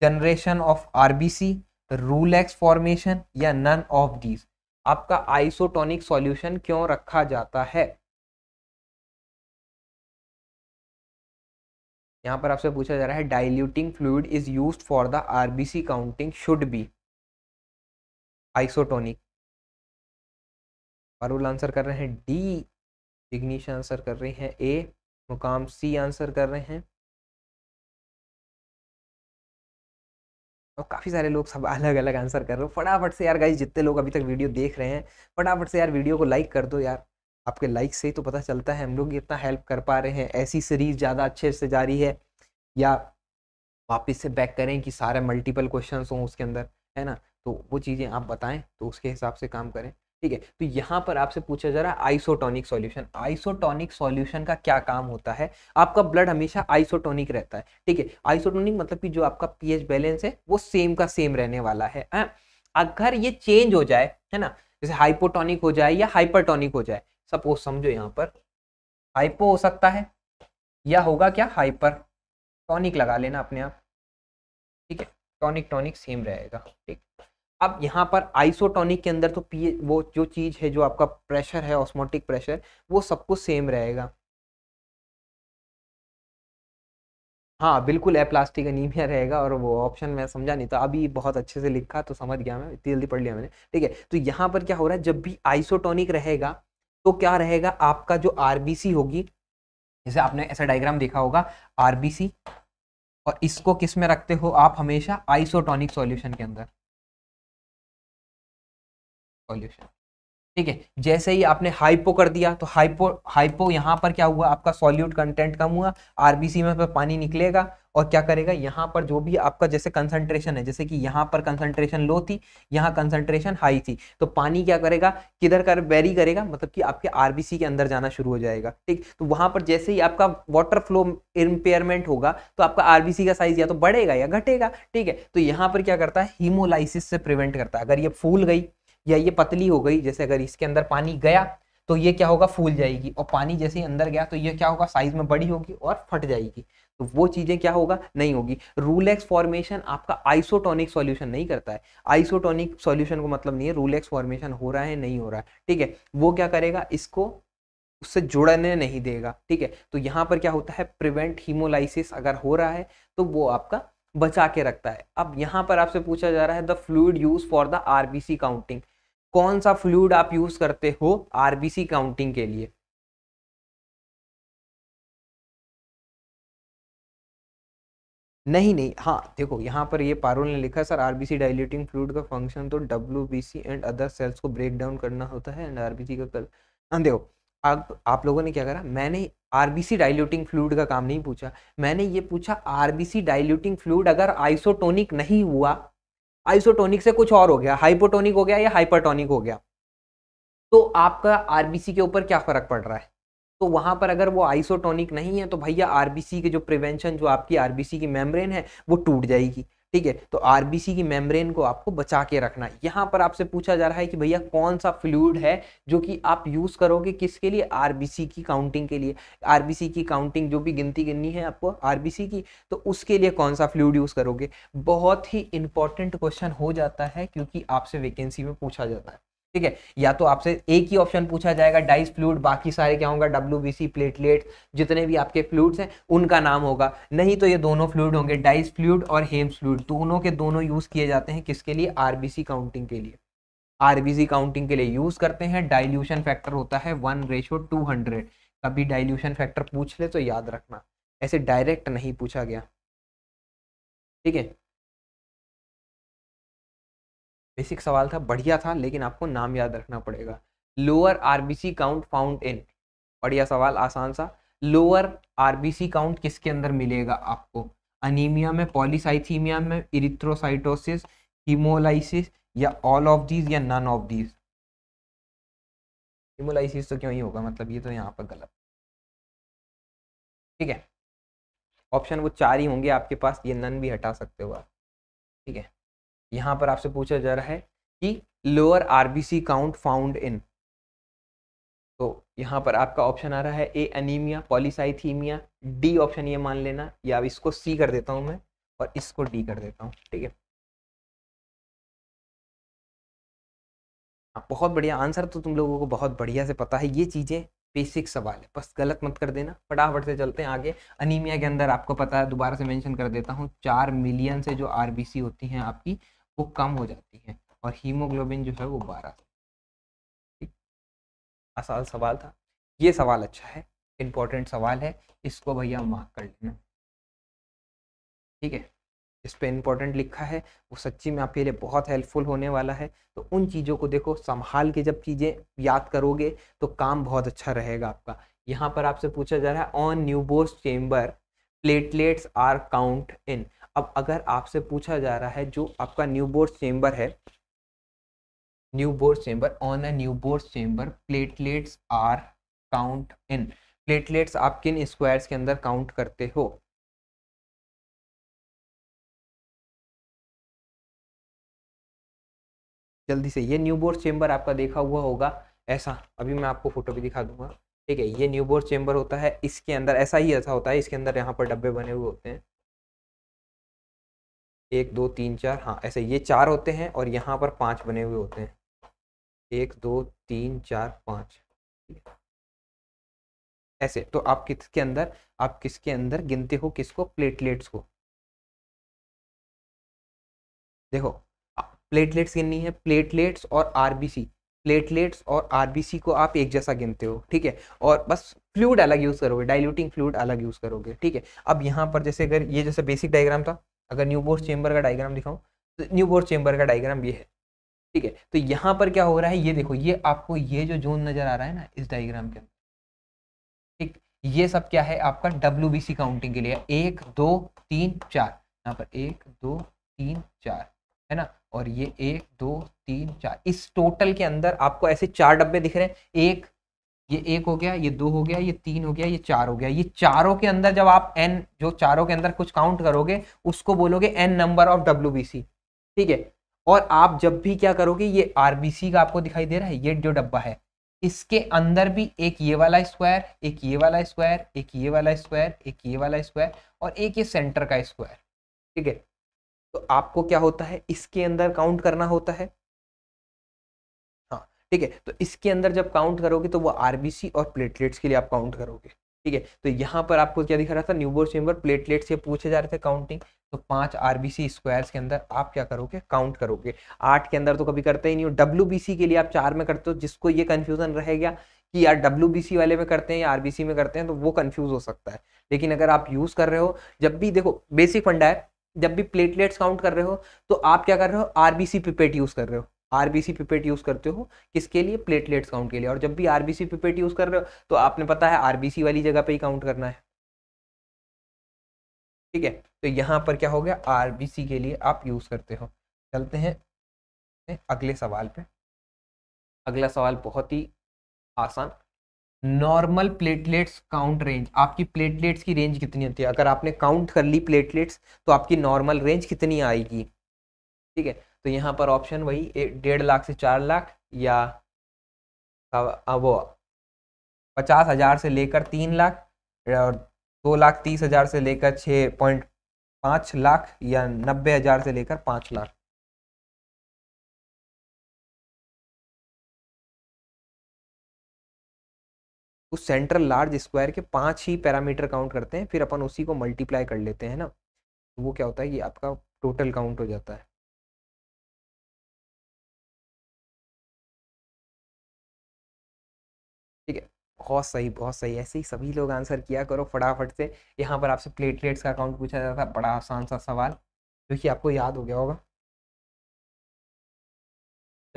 Speaker 2: generation of RBC rouleaux formation या
Speaker 1: नन ऑफ दीज आपका आइसोटोनिक सॉल्यूशन क्यों रखा जाता है यहाँ पर आपसे पूछा जा रहा है diluting fluid is use for the RBC counting should be isotonic फारूल आंसर कर रहे हैं डी जिग्निश आंसर कर रहे हैं ए मुकाम सी आंसर कर रहे हैं
Speaker 2: और काफ़ी सारे लोग सब अलग अलग आंसर कर रहे हो फटाफट से यार गाई जितने लोग अभी तक वीडियो देख रहे हैं फटाफट से यार वीडियो को लाइक कर दो यार आपके लाइक से ही तो पता चलता है हम लोग इतना हेल्प कर पा रहे हैं ऐसी सीरीज ज़्यादा अच्छे से जारी है या वापस से बैक करें कि सारे मल्टीपल क्वेश्चन हों उसके अंदर है ना तो वो चीज़ें आप बताएं तो उसके हिसाब से काम करें ठीक है तो यहाँ पर आपसे पूछा जा रहा है आइसोटोनिक सॉल्यूशन आइसोटोनिक सॉल्यूशन का क्या काम होता है आपका ब्लड हमेशा आइसोटोनिक रहता है ठीक है आइसोटोनिक मतलब कि जो आपका पीएच बैलेंस है वो सेम का सेम रहने वाला है आ? अगर ये चेंज हो जाए है ना जैसे हाइपोटोनिक हो जाए या हाइपरटोनिक हो जाए सपोज समझो यहाँ पर हाइपो हो सकता है या होगा क्या हाइपर टॉनिक लगा लेना अपने आप ठीक है टॉनिक टॉनिक सेम रहेगा ठीक अब यहाँ पर आइसोटोनिक के अंदर तो पी वो जो चीज़ है जो आपका प्रेशर है ऑस्मोटिक प्रेशर वो सब कुछ सेम रहेगा हाँ बिल्कुल एप्लास्टिक अनिमिया रहेगा और वो ऑप्शन मैं समझा नहीं था अभी बहुत अच्छे से लिखा तो समझ गया मैं इतनी जल्दी पढ़ लिया मैंने ठीक है तो यहाँ पर क्या हो रहा है जब भी आइसोटोनिक रहेगा तो क्या रहेगा आपका जो आर होगी जैसे आपने ऐसा डायग्राम देखा होगा आर और इसको किस में रखते हो आप हमेशा आइसोटोनिक सोल्यूशन के अंदर सॉल्यूशन ठीक है जैसे ही आपने हाइपो कर दिया तो हाइपो हाइपो यहाँ पर क्या हुआ आपका सॉल्यूट कंटेंट कम हुआ आरबीसी में पर पानी निकलेगा और क्या करेगा यहाँ पर जो भी आपका जैसे कंसंट्रेशन है जैसे कि यहाँ पर कंसंट्रेशन लो थी यहाँ कंसंट्रेशन हाई थी तो पानी क्या करेगा किधर कर वेरी करेगा मतलब कि आपके आरबीसी के अंदर जाना शुरू हो जाएगा ठीक तो वहाँ पर जैसे ही आपका वाटर फ्लो इम्पेयरमेंट होगा तो आपका आरबीसी का साइज या तो बढ़ेगा या घटेगा ठीक है तो यहाँ पर क्या करता है हीमोलाइसिस से प्रिवेंट करता है अगर ये फूल गई या ये पतली हो गई जैसे अगर इसके अंदर पानी गया तो ये क्या होगा फूल जाएगी और पानी जैसे ही अंदर गया तो ये क्या होगा साइज में बड़ी होगी और फट जाएगी तो वो चीज़ें क्या होगा नहीं होगी रूलेक्स फॉर्मेशन आपका आइसोटोनिक सॉल्यूशन नहीं करता है आइसोटोनिक सॉल्यूशन को मतलब नहीं है रूलेक्स फॉर्मेशन हो रहा है नहीं हो रहा है ठीक है वो क्या करेगा इसको उससे जुड़ने नहीं देगा ठीक है तो यहाँ पर क्या होता है प्रिवेंट हीमोलाइसिस अगर हो रहा है तो वो आपका बचा के रखता है अब यहाँ पर आपसे पूछा जा रहा है the fluid use for the RBC counting
Speaker 1: कौन सा फ्लूड आप यूज करते हो आरबीसी काउंटिंग के लिए नहीं नहीं हाँ देखो यहाँ पर ये पारुल ने लिखा सर आरबीसी डाइल्यूटिंग फ्लूड का फंक्शन तो डब्ल्यूबीसी
Speaker 2: एंड अदर सेल्स को ब्रेक डाउन करना होता है एंड आरबीसी का कल हाँ देखो आप आप लोगों ने क्या करा मैंने आरबीसी डाइल्यूटिंग फ्लूड का काम नहीं पूछा मैंने ये पूछा आरबीसी डाइल्यूटिंग फ्लूड अगर आइसोटोनिक नहीं हुआ आइसोटोनिक से कुछ और हो गया हाइपोटोनिक हो गया या हाइपरटोनिक हो गया तो आपका आरबीसी के ऊपर क्या फर्क पड़ रहा है तो वहां पर अगर वो आइसोटोनिक नहीं है तो भैया आरबीसी के जो प्रिवेंशन जो आपकी आरबीसी की मेम्ब्रेन है वो टूट जाएगी ठीक है तो आरबीसी की मेम्ब्रेन को आपको बचा के रखना यहाँ पर आपसे पूछा जा रहा है कि भैया कौन सा फ्लूड है जो कि आप यूज करोगे किसके लिए आरबीसी की काउंटिंग के लिए आरबीसी की काउंटिंग जो भी गिनती गिननी है आपको आरबीसी की तो उसके लिए कौन सा फ्लूड यूज करोगे बहुत ही इंपॉर्टेंट क्वेश्चन हो जाता है क्योंकि आपसे वैकेंसी में पूछा जाता है ठीक है या तो आपसे एक ही ऑप्शन पूछा जाएगा डाइस फ्लूड बाकी सारे क्या होंगे डब्ल्यू बी सी प्लेटलेट जितने भी आपके फ्लूड्स हैं उनका नाम होगा नहीं तो ये दोनों फ्लूड होंगे डाइस फ्लूड और हेम्स फ्लूड दोनों के दोनों यूज़ किए जाते हैं किसके लिए आरबीसी काउंटिंग के लिए आरबीसी काउंटिंग के लिए यूज़ करते हैं डाइल्यूशन फैक्टर होता है वन रेशो टू हंड्रेड
Speaker 1: कभी डाइल्यूशन फैक्टर पूछ ले तो याद रखना ऐसे डायरेक्ट नहीं पूछा गया ठीक है बेसिक सवाल था बढ़िया
Speaker 2: था लेकिन आपको नाम याद रखना पड़ेगा lower RBC count found in बढ़िया सवाल आसान सा लोअर आरबीसी काउंट किसके अंदर मिलेगा आपको अनीमिया में पॉलीसाइथीमिया में इरिथ्रोसाइटोसिस हीमोलाइसिस या ऑल ऑफ दीज या
Speaker 1: नन ऑफ दीज हीमोलाइसिस तो क्यों ही होगा मतलब ये तो यहाँ पर गलत ठीक है ऑप्शन वो चार ही होंगे आपके पास ये
Speaker 2: नन भी हटा सकते हो आप ठीक है यहाँ पर आपसे पूछा जा रहा है कि lower RBC count found in तो यहाँ पर आपका ऑप्शन आ रहा है A anaemia polycythaemia D option ये मान लेना या इसको सी कर देता हूँ मैं
Speaker 1: और इसको डी कर देता हूँ ठीक है हाँ, बहुत बढ़िया आंसर तो तुम लोगों को बहुत बढ़िया से पता है ये चीज़ें बेसिक सवाल है
Speaker 2: बस गलत मत कर देना फटाफट से चलते हैं आगे अनीमिया के अंदर आपको पता है दोबारा से मेंशन कर देता हूँ चार मिलियन से जो आरबीसी होती हैं आपकी वो कम हो जाती है और हीमोग्लोबिन जो है
Speaker 1: वो बारह ठीक आसान सवाल था ये सवाल अच्छा है इम्पोर्टेंट सवाल है इसको भैया मार्क कर लेना ठीक है
Speaker 2: इस पर इम्पोर्टेंट लिखा है वो सच्ची में आपके लिए बहुत हेल्पफुल होने वाला है तो उन चीज़ों को देखो संभाल के जब चीज़ें याद करोगे तो काम बहुत अच्छा रहेगा आपका यहाँ पर आपसे पूछा जा रहा है on Neubauer's chamber platelets are count in अब अगर आपसे पूछा जा रहा है जो आपका न्यू बोर्ड चेंबर है Neubauer chamber on a Neubauer chamber platelets are count in
Speaker 1: platelets आप किन स्क्वायर्स के अंदर काउंट करते हो जल्दी से ये न्यू बोर्ड चेंबर आपका देखा हुआ होगा ऐसा अभी मैं आपको फोटो भी दिखा दूंगा ठीक है ये न्यू बोर्ड
Speaker 2: चेंबर होता है इसके अंदर ऐसा ही ऐसा होता है इसके अंदर यहाँ पर डब्बे बने हुए होते हैं एक दो तीन चार हाँ ऐसे ये चार होते हैं और यहाँ पर पांच बने हुए होते हैं एक दो तीन चार पाँच ऐसे तो आप किसके अंदर आप किसके अंदर गिनते हो किसको प्लेटलेट्स को देखो प्लेटलेट्स गिननी है प्लेटलेट्स और आरबीसी प्लेटलेट्स और आरबीसी को आप एक जैसा गिनते हो ठीक है और बस फ्लूड अलग यूज़ करोगे डाइल्यूटिंग फ्लूड अलग यूज़ करोगे ठीक है अब यहाँ पर जैसे अगर ये जैसे बेसिक डायग्राम था अगर न्यू बोर्ड चेंबर का डायग्राम दिखाऊँ तो न्यू बोर्ड चेंबर का डायग्राम ये है ठीक है तो यहाँ पर क्या हो रहा है ये देखो ये आपको ये जो जोन नज़र आ रहा है ना इस डाइग्राम के अंदर ठीक ये सब क्या है आपका डब्ल्यू काउंटिंग के लिए एक दो तीन चार यहाँ पर एक दो तीन चार है ना और ये एक दो तीन चार इस टोटल के अंदर आपको ऐसे चार डब्बे दिख रहे हैं एक ये एक हो गया ये दो हो गया ये तीन हो गया ये चार हो गया ये चारों के अंदर जब आप एन जो चारों के अंदर कुछ काउंट करोगे उसको बोलोगे एन नंबर ऑफ डब्ल्यू ठीक है और आप जब भी क्या करोगे ये आर का आपको दिखाई दे रहा है ये जो डब्बा है इसके अंदर भी एक ये वाला स्क्वायर एक ये वाला स्क्वायर एक ये वाला स्क्वायर एक ये वाला स्क्वायर और एक ये सेंटर का स्क्वायर ठीक है तो आपको क्या होता है इसके अंदर काउंट करना होता है ठीक है तो इसके अंदर जब काउंट करोगे तो वो आरबीसी और प्लेटलेट्स के लिए आप काउंट करोगे ठीक है तो यहाँ पर आपको क्या दिखा रहा था न्यूबोर्स चेम्बर प्लेटलेट्स ये पूछे जा रहे थे काउंटिंग तो पांच आरबीसी स्क्वायर्स के अंदर आप क्या करोगे काउंट करोगे आठ के अंदर तो कभी करते ही नहीं हो डब्ल्यू के लिए आप चार में करते हो जिसको ये कन्फ्यूजन रहेगा कि यार डब्ल्यू वाले में करते हैं या आरबीसी में करते हैं तो वो कन्फ्यूज हो सकता है लेकिन अगर आप यूज़ कर रहे हो जब भी देखो बेसिक फंडा है जब भी प्लेटलेट्स काउंट कर रहे हो तो आप क्या कर रहे हो आरबीसी पिपेट यूज़ कर रहे हो आरबीसी पिपेट यूज़ करते हो किसके लिए प्लेटलेट्स काउंट के लिए और जब भी आरबीसी पिपेट यूज़ कर रहे हो तो आपने पता है आरबीसी वाली जगह पे ही काउंट करना है ठीक है तो यहाँ पर क्या हो गया आर बी सी के लिए आप यूज़ करते हो चलते हैं अगले सवाल पे अगला सवाल बहुत ही आसान नॉर्मल प्लेटलेट्स काउंट रेंज आपकी प्लेटलेट्स की रेंज कितनी होती है अगर आपने काउंट कर ली प्लेटलेट्स तो आपकी नॉर्मल रेंज कितनी आएगी ठीक है तो यहाँ पर ऑप्शन वही डेढ़ लाख से चार लाख या वो पचास हज़ार से लेकर तीन लाख और दो लाख तीस हज़ार से लेकर छः पॉइंट पाँच लाख
Speaker 1: या नब्बे हज़ार से लेकर पाँच लाख उस सेंट्रल लार्ज
Speaker 2: स्क्वायर के पांच ही पैरामीटर काउंट करते हैं फिर अपन उसी को मल्टीप्लाई कर लेते हैं ना तो वो क्या होता है
Speaker 1: ये आपका टोटल काउंट हो जाता है बहुत सही बहुत सही ऐसे ही
Speaker 2: सभी लोग आंसर किया करो फटाफट से यहाँ पर आपसे प्लेटलेट्स का अकाउंट पूछा जाता था बड़ा आसान सा सवाल जो कि आपको याद हो गया होगा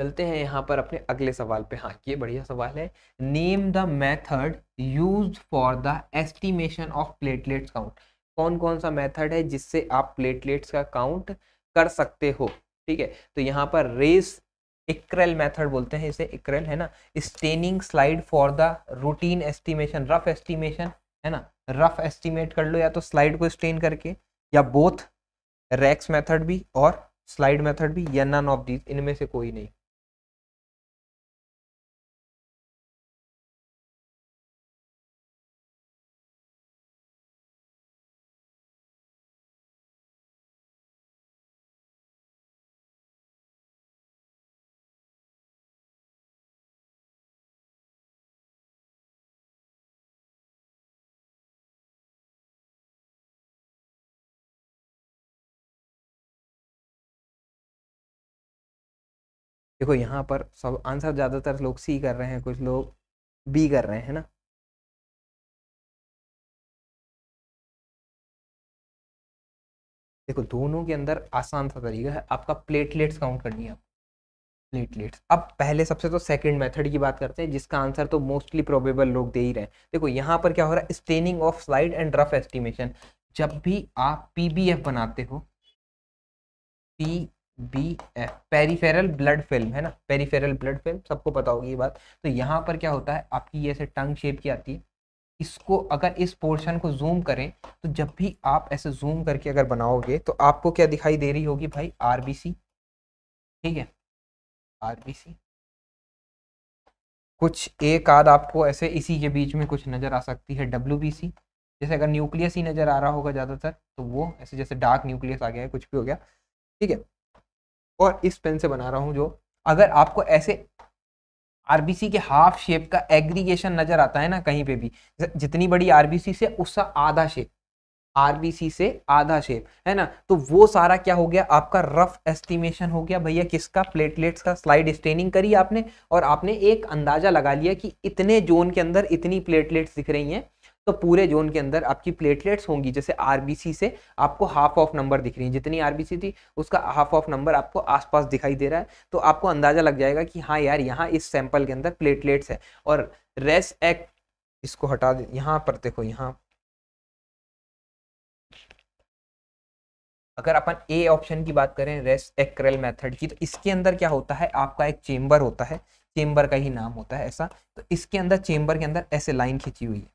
Speaker 2: चलते हैं यहाँ पर अपने अगले सवाल पे हाँ ये बढ़िया सवाल है name the method use for the estimation of platelets count कौन कौन सा मेथड है जिससे आप प्लेटलेट्स का काउंट कर सकते हो ठीक है तो यहाँ पर रेस इक्रेल मेथड बोलते हैं इसे इक्रेल है ना staining slide for the routine estimation rough estimation है ना रफ एस्टीमेट कर लो या तो स्लाइड को स्टेन करके या बोथ
Speaker 1: रैक्स मेथड भी और स्लाइड मेथड भी या नन ऑफ दीज इनमें से कोई नहीं देखो यहाँ पर सब आंसर ज़्यादातर लोग सी कर रहे हैं कुछ लोग बी कर रहे हैं ना देखो दोनों के अंदर आसान सा तरीका है आपका प्लेटलेट्स काउंट करनी है प्लेटलेट्स अब
Speaker 2: पहले सबसे तो सेकंड मेथड की बात करते हैं जिसका आंसर तो मोस्टली प्रोबेबल लोग दे ही रहे हैं देखो यहाँ पर क्या हो रहा है staining of slide and rough estimation जब भी आप पीबीएफ बनाते हो P B peripheral blood film है ना पेरीफेरल ब्लड फिल्म सबको पता होगी ये बात तो यहाँ पर क्या होता है आपकी ये ऐसे टंग शेप की आती है इसको अगर इस पोर्शन को जूम करें तो जब भी आप ऐसे जूम करके अगर बनाओगे तो आपको क्या दिखाई दे रही होगी भाई आर ठीक है आर कुछ एक आध आपको ऐसे इसी के बीच में कुछ नज़र आ सकती है डब्ल्यू जैसे अगर न्यूक्लियस ही नज़र आ रहा होगा ज़्यादातर तो वो ऐसे जैसे डार्क न्यूक्लियस आ गया है कुछ भी हो गया ठीक है और इस पेन से बना रहा हूँ जो अगर आपको ऐसे आरबीसी के हाफ शेप का एग्रीगेशन नजर आता है ना कहीं पे भी जितनी बड़ी आरबीसी से उसका आधा शेप आरबीसी से आधा शेप है ना तो वो सारा क्या हो गया आपका रफ एस्टिमेशन हो गया भैया किसका प्लेटलेट्स का स्लाइड स्टेनिंग करी आपने और आपने एक अंदाजा लगा लिया कि इतने जोन के अंदर इतनी प्लेटलेट्स दिख रही हैं तो पूरे जोन के अंदर आपकी प्लेटलेट्स होंगी जैसे आरबीसी से आपको हाफ ऑफ नंबर दिख रही है जितनी आरबीसी थी उसका हाफ ऑफ नंबर आपको आसपास दिखाई दे रहा है तो आपको अंदाजा लग जाएगा कि हाँ यार यहाँ इस सैंपल के अंदर प्लेटलेट्स है और रेस एक्ट इसको हटा दे यहाँ पर देखो यहाँ अगर अपन ए ऑप्शन की बात करें रेस एक्रेल मेथड की तो इसके अंदर क्या होता है आपका एक चेम्बर होता है चेम्बर का ही नाम होता है ऐसा तो इसके अंदर चेम्बर के अंदर ऐसे लाइन खींची हुई है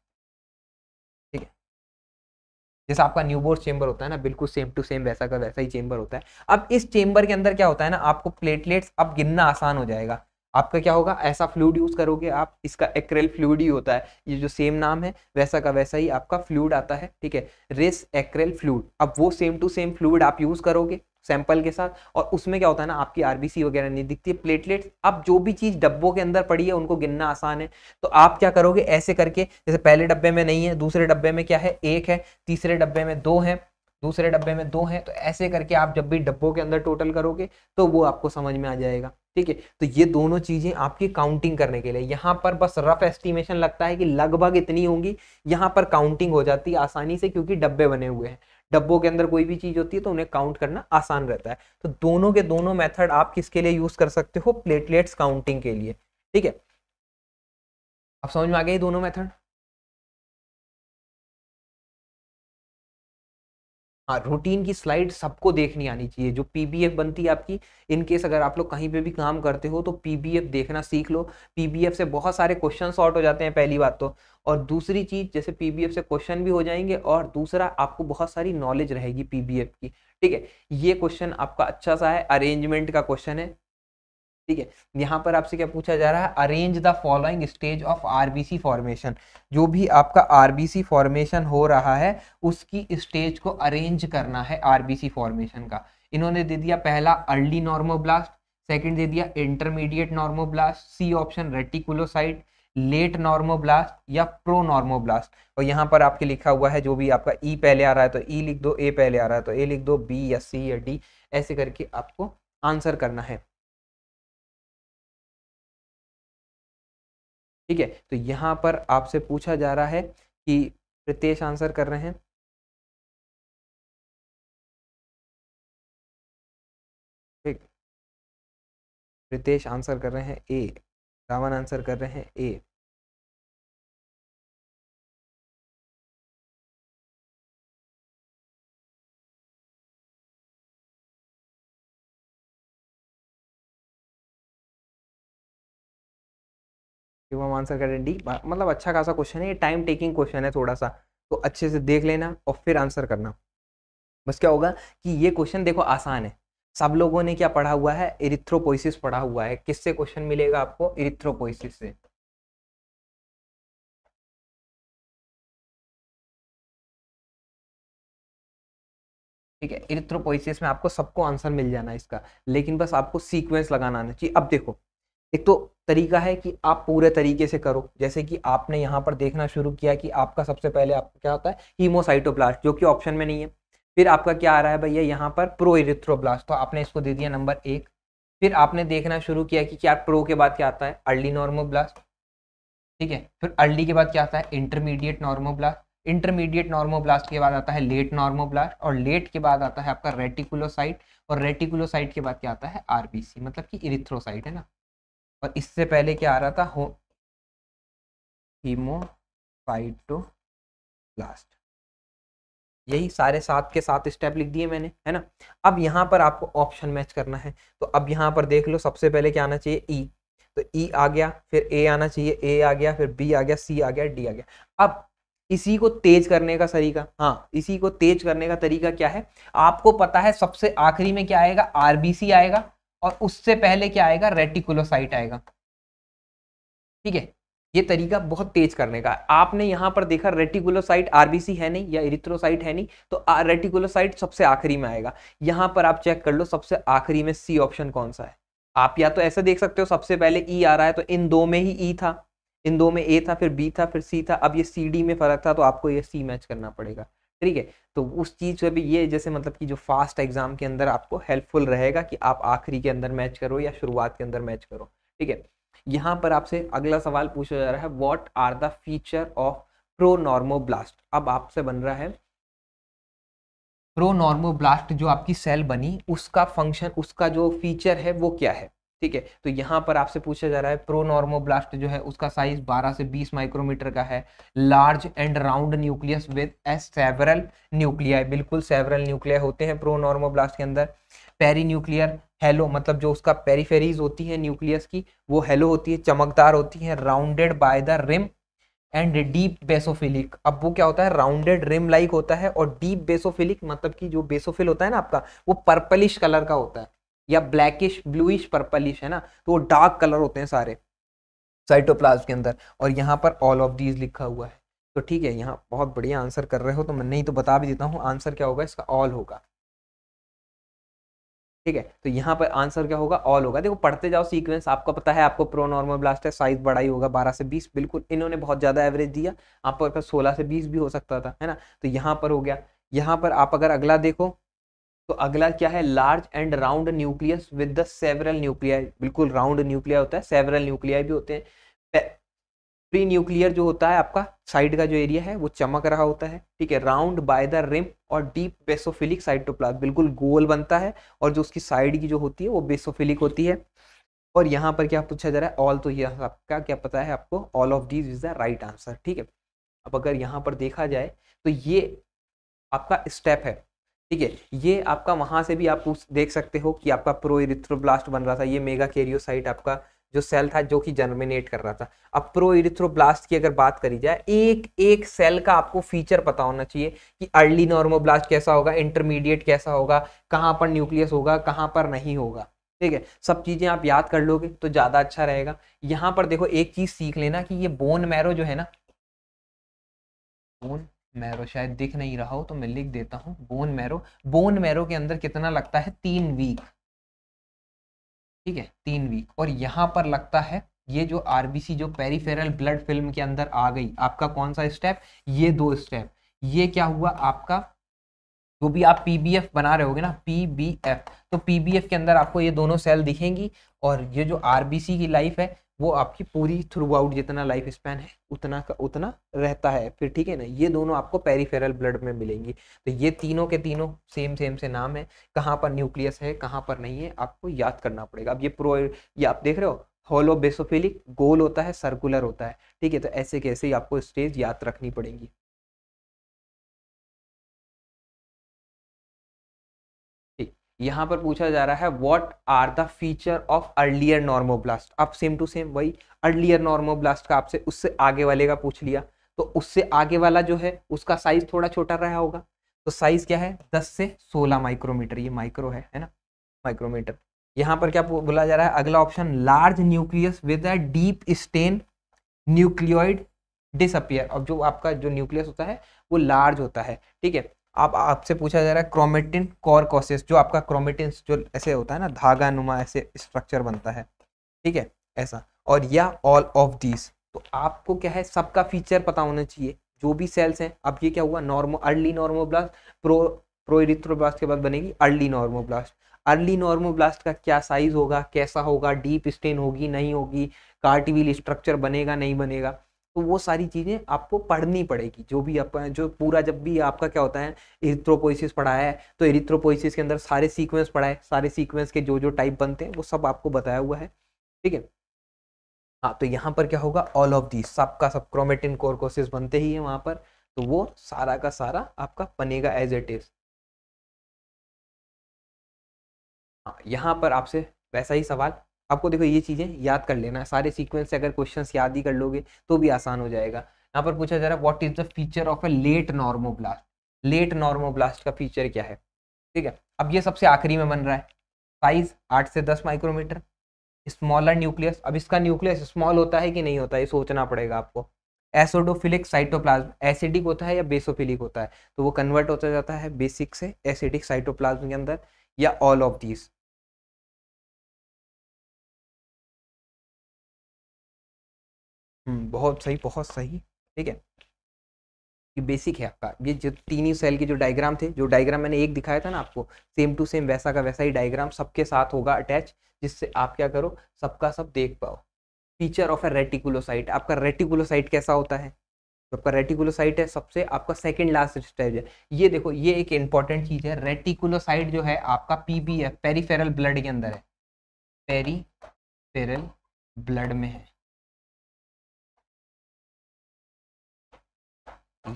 Speaker 2: जैसा आपका न्यूबोर्स चेंबर होता है ना बिल्कुल सेम टू सेम वैसा का वैसा ही चेंबर होता है अब इस चेंबर के अंदर क्या होता है ना आपको प्लेटलेट्स अब गिनना आसान हो जाएगा आपका क्या होगा ऐसा फ्लूड यूज़ करोगे आप इसका एक्रेल फ्लूड ही होता है ये जो सेम नाम है वैसा का वैसा ही आपका फ्लूड आता है ठीक है रेस एक्रेल फ्लूड अब वो सेम टू सेम फ्लूड आप यूज़ करोगे सैंपल के साथ और उसमें क्या होता है ना आपकी आरबीसी वगैरह नहीं दिखती है प्लेटलेट्स अब जो भी चीज़ डब्बों के अंदर पड़ी है उनको गिनना आसान है तो आप क्या करोगे ऐसे करके जैसे पहले डब्बे में नहीं है दूसरे डब्बे में क्या है एक है तीसरे डब्बे में दो है दूसरे डब्बे में दो है तो ऐसे करके आप जब भी डब्बों के अंदर टोटल करोगे तो वो आपको समझ में आ जाएगा ठीक है तो ये दोनों चीज़ें आपकी काउंटिंग करने के लिए यहाँ पर बस रफ एस्टिमेशन लगता है कि लगभग इतनी होंगी यहाँ पर काउंटिंग हो जाती है आसानी से क्योंकि डब्बे बने हुए हैं डब्बों के अंदर कोई भी चीज होती है तो उन्हें काउंट करना आसान रहता है तो दोनों के दोनों मेथड आप किसके लिए यूज कर सकते हो प्लेटलेट्स
Speaker 1: काउंटिंग के लिए ठीक है आप समझ में आ गए दोनों मेथड हाँ रूटीन की स्लाइड सबको
Speaker 2: देखनी आनी चाहिए जो पीबीएफ बनती है आपकी इन केस अगर आप लोग कहीं पे भी काम करते हो तो पीबीएफ देखना सीख लो पीबीएफ से बहुत सारे क्वेश्चन सॉर्ट हो जाते हैं पहली बात तो और दूसरी चीज़ जैसे पीबीएफ से क्वेश्चन भी हो जाएंगे और दूसरा आपको बहुत सारी नॉलेज रहेगी पीबीएफ की ठीक है ये क्वेश्चन आपका अच्छा सा है अरेंजमेंट का क्वेश्चन है ठीक है यहाँ पर आपसे क्या पूछा जा रहा है arrange the following stage of RBC formation जो भी आपका आरबीसी फॉर्मेशन हो रहा है उसकी स्टेज को अरेंज करना है आरबीसी फॉर्मेशन का इन्होंने दे दिया पहला अर्ली नॉर्मोब्लास्ट सेकंड दे दिया intermediate normoblast C option reticulocyte late normoblast या प्रो नॉर्मोब्लास्ट और यहाँ पर आपके लिखा हुआ है जो भी आपका ई e पहले आ रहा है तो ई e लिख दो ए पहले आ रहा है तो ए लिख दो बी या सी या डी ऐसे करके आपको आंसर करना है
Speaker 1: ठीक है तो यहाँ पर आपसे पूछा जा रहा है कि रितेश आंसर कर रहे हैं ठीक रितेश आंसर कर रहे हैं ए रावण आंसर कर रहे हैं ए यू हम आंसर करें डी मतलब अच्छा खासा क्वेश्चन है ये टाइम टेकिंग क्वेश्चन
Speaker 2: है थोड़ा सा तो अच्छे से देख लेना और फिर आंसर करना बस क्या होगा कि ये क्वेश्चन देखो आसान है सब लोगों ने क्या पढ़ा हुआ है इरिथ्रोपोइसिस पढ़ा हुआ है किससे क्वेश्चन
Speaker 1: मिलेगा आपको इरिथ्रोपोइसिस से ठीक है इरिथ्रोपोइसिस में आपको सबको आंसर मिल जाना है इसका लेकिन बस आपको सीक्वेंस लगाना आना चाहिए अब देखो
Speaker 2: एक तो तरीका है कि आप पूरे तरीके से करो जैसे कि आपने यहाँ पर देखना शुरू किया कि आपका सबसे पहले आपको क्या होता है हीमोसाइटोब्लास्ट जो कि ऑप्शन में नहीं है फिर आपका क्या आ रहा है भैया यहाँ पर प्रो इरिथ्रोब्लास्ट तो आपने इसको दे दिया नंबर एक फिर आपने देखना शुरू किया कि क्या प्रो के बाद क्या आता है अर्ली नॉर्मोब्लास्ट ठीक है फिर अर्ली के बाद क्या आता है इंटरमीडिएट नॉर्मोब्लास्ट इंटरमीडिएट नॉर्मोब्लास्ट के बाद आता है लेट नॉर्मोब्लास्ट और लेट के बाद आता है आपका रेटिकुलोसाइट और रेटिकुलोसाइट के बाद क्या आता है आरबीसी मतलब कि इरिथ्रोसाइट है ना और इससे पहले क्या आ रहा था हो हीमोफाइटोब्लास्ट यही सारे सात के सात स्टेप लिख दिए मैंने है ना अब यहाँ पर आपको ऑप्शन मैच करना है तो अब यहाँ पर देख लो सबसे पहले क्या आना चाहिए ई e. तो ई e आ गया फिर ए आना चाहिए ए आ गया फिर बी आ गया सी आ गया डी आ गया अब इसी को तेज करने का तरीका हाँ इसी को तेज करने का तरीका क्या है आपको पता है सबसे आखिरी में क्या आएगा आरबीसी आएगा और उससे पहले क्या आएगा रेटिकुलोसाइट आएगा ठीक है ये तरीका बहुत तेज करने का आपने यहां पर देखा रेटिकुलोसाइट आरबीसी है नहीं या इरिथ्रोसाइट है नहीं तो रेटिकुलोसाइट सबसे आखिरी में आएगा यहां पर आप चेक कर लो सबसे आखिरी में सी ऑप्शन कौन सा है आप या तो ऐसे देख सकते हो सबसे पहले ई आ रहा है तो इन दो में ही ई था इन दो में ए था फिर बी था फिर सी था अब ये सी डी में फर्क था तो आपको ये सी मैच करना पड़ेगा ठीक है तो उस चीज़ पर भी ये जैसे मतलब कि जो फास्ट एग्जाम के अंदर आपको हेल्पफुल रहेगा कि आप आखिरी के अंदर मैच करो या शुरुआत के अंदर मैच करो ठीक है यहाँ पर आपसे अगला सवाल पूछा जा रहा है what are the feature of pronormoblast अब आपसे बन रहा है प्रो नॉर्मो ब्लास्ट जो आपकी सेल बनी उसका फंक्शन उसका जो फीचर है वो क्या है ठीक है तो यहाँ पर आपसे पूछा जा रहा है प्रोनॉर्मोब्लास्ट जो है उसका साइज 12 से 20 माइक्रोमीटर का है large and round nucleus with a several nuclei बिल्कुल सेवरल न्यूक्लिया होते हैं प्रोनॉर्मोब्लास्ट के अंदर पेरी न्यूक्लियर हेलो मतलब जो उसका पेरीफेरीज होती है न्यूक्लियस की वो हेलो होती है चमकदार होती है rounded by the rim and deep basophilic अब वो क्या होता है राउंडेड रिम लाइक होता है और डीप बेसोफिलिक मतलब कि जो बेसोफिल होता है ना आपका वो पर्पलिश कलर का होता है या ब्लैकिश ब्लूइश पर्पलिश है ना तो वो डार्क कलर होते हैं सारे साइटोप्लाज्म के अंदर और यहाँ पर ऑल ऑफ दीज लिखा हुआ है तो ठीक है यहाँ बहुत बढ़िया आंसर कर रहे हो तो मैं नहीं तो बता भी देता हूँ आंसर क्या होगा इसका ऑल होगा ठीक है तो यहाँ पर आंसर क्या होगा ऑल होगा देखो पढ़ते जाओ सीक्वेंस आपको पता है आपको प्रो नॉर्मल ब्लास्ट है साइज बड़ा ही होगा 12 से 20 बिल्कुल इन्होंने बहुत ज़्यादा एवरेज दिया आपको सोलह 16 से 20 भी हो सकता था है ना तो यहाँ पर हो गया यहाँ पर आप अगर अगला देखो तो अगला क्या है large and round nucleus with the several nuclei बिल्कुल राउंड न्यूक्लिया होता है सेवरल न्यूक्लियाई भी होते हैं प्री न्यूक्लियर जो होता है आपका साइड का जो एरिया है वो चमक रहा होता है ठीक है राउंड बाय द रिम और डीप बेसोफिलिक साइटोप्लाज्म बिल्कुल गोल बनता है और जो उसकी साइड की जो होती है वो बेसोफिलिक होती है और यहाँ पर क्या पूछा जा रहा है ऑल तो ये आपका क्या पता है आपको all of these is the right answer ठीक है अब अगर यहाँ पर देखा जाए तो ये आपका स्टेप है ठीक है ये आपका वहां से भी आप देख सकते हो कि आपका प्रो इरिथ्रोब्लास्ट बन रहा था ये मेगा कैरियोसाइट आपका जो सेल था जो कि जर्मिनेट कर रहा था अब प्रो इरिथ्रोब्लास्ट की अगर बात करी जाए एक एक सेल का आपको फीचर पता होना चाहिए कि अर्ली नॉर्मोब्लास्ट कैसा होगा इंटरमीडिएट कैसा होगा कहाँ पर न्यूक्लियस होगा कहाँ पर नहीं होगा ठीक है सब चीज़ें आप याद कर लोगे तो ज़्यादा अच्छा रहेगा यहाँ पर देखो एक चीज़ सीख लेना कि ये बोन मैरो जो है ना बोन मैरो शायद दिख नहीं रहा हो तो मैं लिख देता हूँ बोन मैरो बोन मैरो के अंदर कितना लगता है तीन वीक ठीक है तीन वीक और यहाँ पर लगता है ये जो आरबीसी जो पेरीफेरल ब्लड फिल्म के अंदर आ गई आपका कौन सा स्टेप ये दो स्टेप ये क्या हुआ आपका जो भी आप पीबीएफ बना रहे होगे ना पीबीएफ तो पीबीएफ के अंदर आपको ये दोनों सेल दिखेंगी और ये जो आरबीसी की लाइफ है वो आपकी पूरी थ्रू आउट जितना लाइफ स्पैन है उतना का उतना रहता है फिर ठीक है ना ये दोनों आपको पेरीफेरल ब्लड में मिलेंगी तो ये तीनों के तीनों सेम सेम से नाम है कहाँ पर न्यूक्लियस है कहाँ पर नहीं है आपको याद करना पड़ेगा अब ये प्रो ये आप देख रहे हो होलो
Speaker 1: बेसोफिलिक गोल होता है सर्कुलर होता है ठीक है तो ऐसे कैसे ही आपको स्टेज याद रखनी पड़ेगी यहाँ पर पूछा जा रहा है what are the feature of earlier normoblast आप सेम
Speaker 2: टू सेम वही अर्लियर नॉर्मोब्लास्ट का आपसे उससे आगे वाले का पूछ लिया तो उससे आगे वाला जो है उसका साइज थोड़ा छोटा रहा होगा तो साइज क्या है दस से सोलह माइक्रोमीटर ये माइक्रो है है ना माइक्रोमीटर यहाँ पर क्या बोला जा रहा है अगला option large nucleus with a deep stain nucleoli disappear और जो आपका जो न्यूक्लियस होता है वो लार्ज होता है ठीक है आप आपसे पूछा जा रहा है क्रोमेटिन कॉरकोसिस जो आपका क्रोमेटिन जो ऐसे होता है ना धागा नुमा ऐसे स्ट्रक्चर बनता है ठीक है ऐसा और या ऑल ऑफ दिस तो आपको क्या है सबका फीचर पता होना चाहिए जो भी सेल्स हैं अब ये क्या हुआ normo early blast pro proerythroblast के बाद बनेगी अर्ली ब्लास्ट अर्ली ब्लास्ट का क्या साइज होगा कैसा होगा डीप स्टेन होगी नहीं होगी कार्टिविल स्ट्रक्चर बनेगा नहीं बनेगा तो वो सारी चीज़ें आपको पढ़नी पड़ेगी जो भी आप जो पूरा जब भी आपका क्या होता है इरिथ्रोपोइसिस पढ़ा है तो इरिथ्रोपोइसिस के अंदर सारे सीक्वेंस पढ़ाए सारे सीक्वेंस के जो जो टाइप बनते हैं वो सब आपको बताया हुआ है ठीक है हाँ तो यहाँ पर क्या होगा ऑल ऑफ दी सबका सब क्रोमेटिन कोरकोसिस बनते ही है वहाँ पर तो वो सारा का सारा आपका बनेगा एज इट इज यहाँ पर आपसे वैसा ही सवाल आपको देखो ये चीज़ें याद कर लेना सारे सीक्वेंस से अगर क्वेश्चन याद ही कर लोगे तो भी आसान हो जाएगा यहाँ पर पूछा जा रहा है what is the feature of a late normoblast late normoblast का फीचर क्या है ठीक है अब ये सबसे आखिरी में बन रहा है साइज आठ से दस माइक्रोमीटर स्मॉलर न्यूक्लियस अब इसका न्यूक्लियस स्मॉल होता है कि नहीं होता है सोचना पड़ेगा आपको एसोडोफिलिक साइटोप्लाज्म एसिडिक होता है या बेसोफिलिक होता है तो वो कन्वर्ट होता जाता है बेसिक से एसिडिक साइटोप्लाज्म के अंदर
Speaker 1: या ऑल ऑफ दीज हम्म, बहुत सही बहुत सही ठीक है
Speaker 2: ये बेसिक है आपका ये जो तीन ही सेल के जो डायग्राम थे जो डायग्राम मैंने एक दिखाया था ना आपको सेम टू सेम वैसा का वैसा ही डायग्राम सबके साथ होगा अटैच जिससे आप क्या करो सबका सब देख पाओ फीचर ऑफ ए रेटिकुलोसाइट आपका रेटिकुलोसाइट कैसा होता है तो आपका रेटिकुलोसाइट है सबसे आपका सेकेंड लास्ट स्टेज है ये देखो ये एक इंपॉर्टेंट चीज़ है रेटिकुलोसाइट जो है
Speaker 1: आपका पीबीएफ पेरीफेरल ब्लड के अंदर है पेरीफेरल ब्लड में है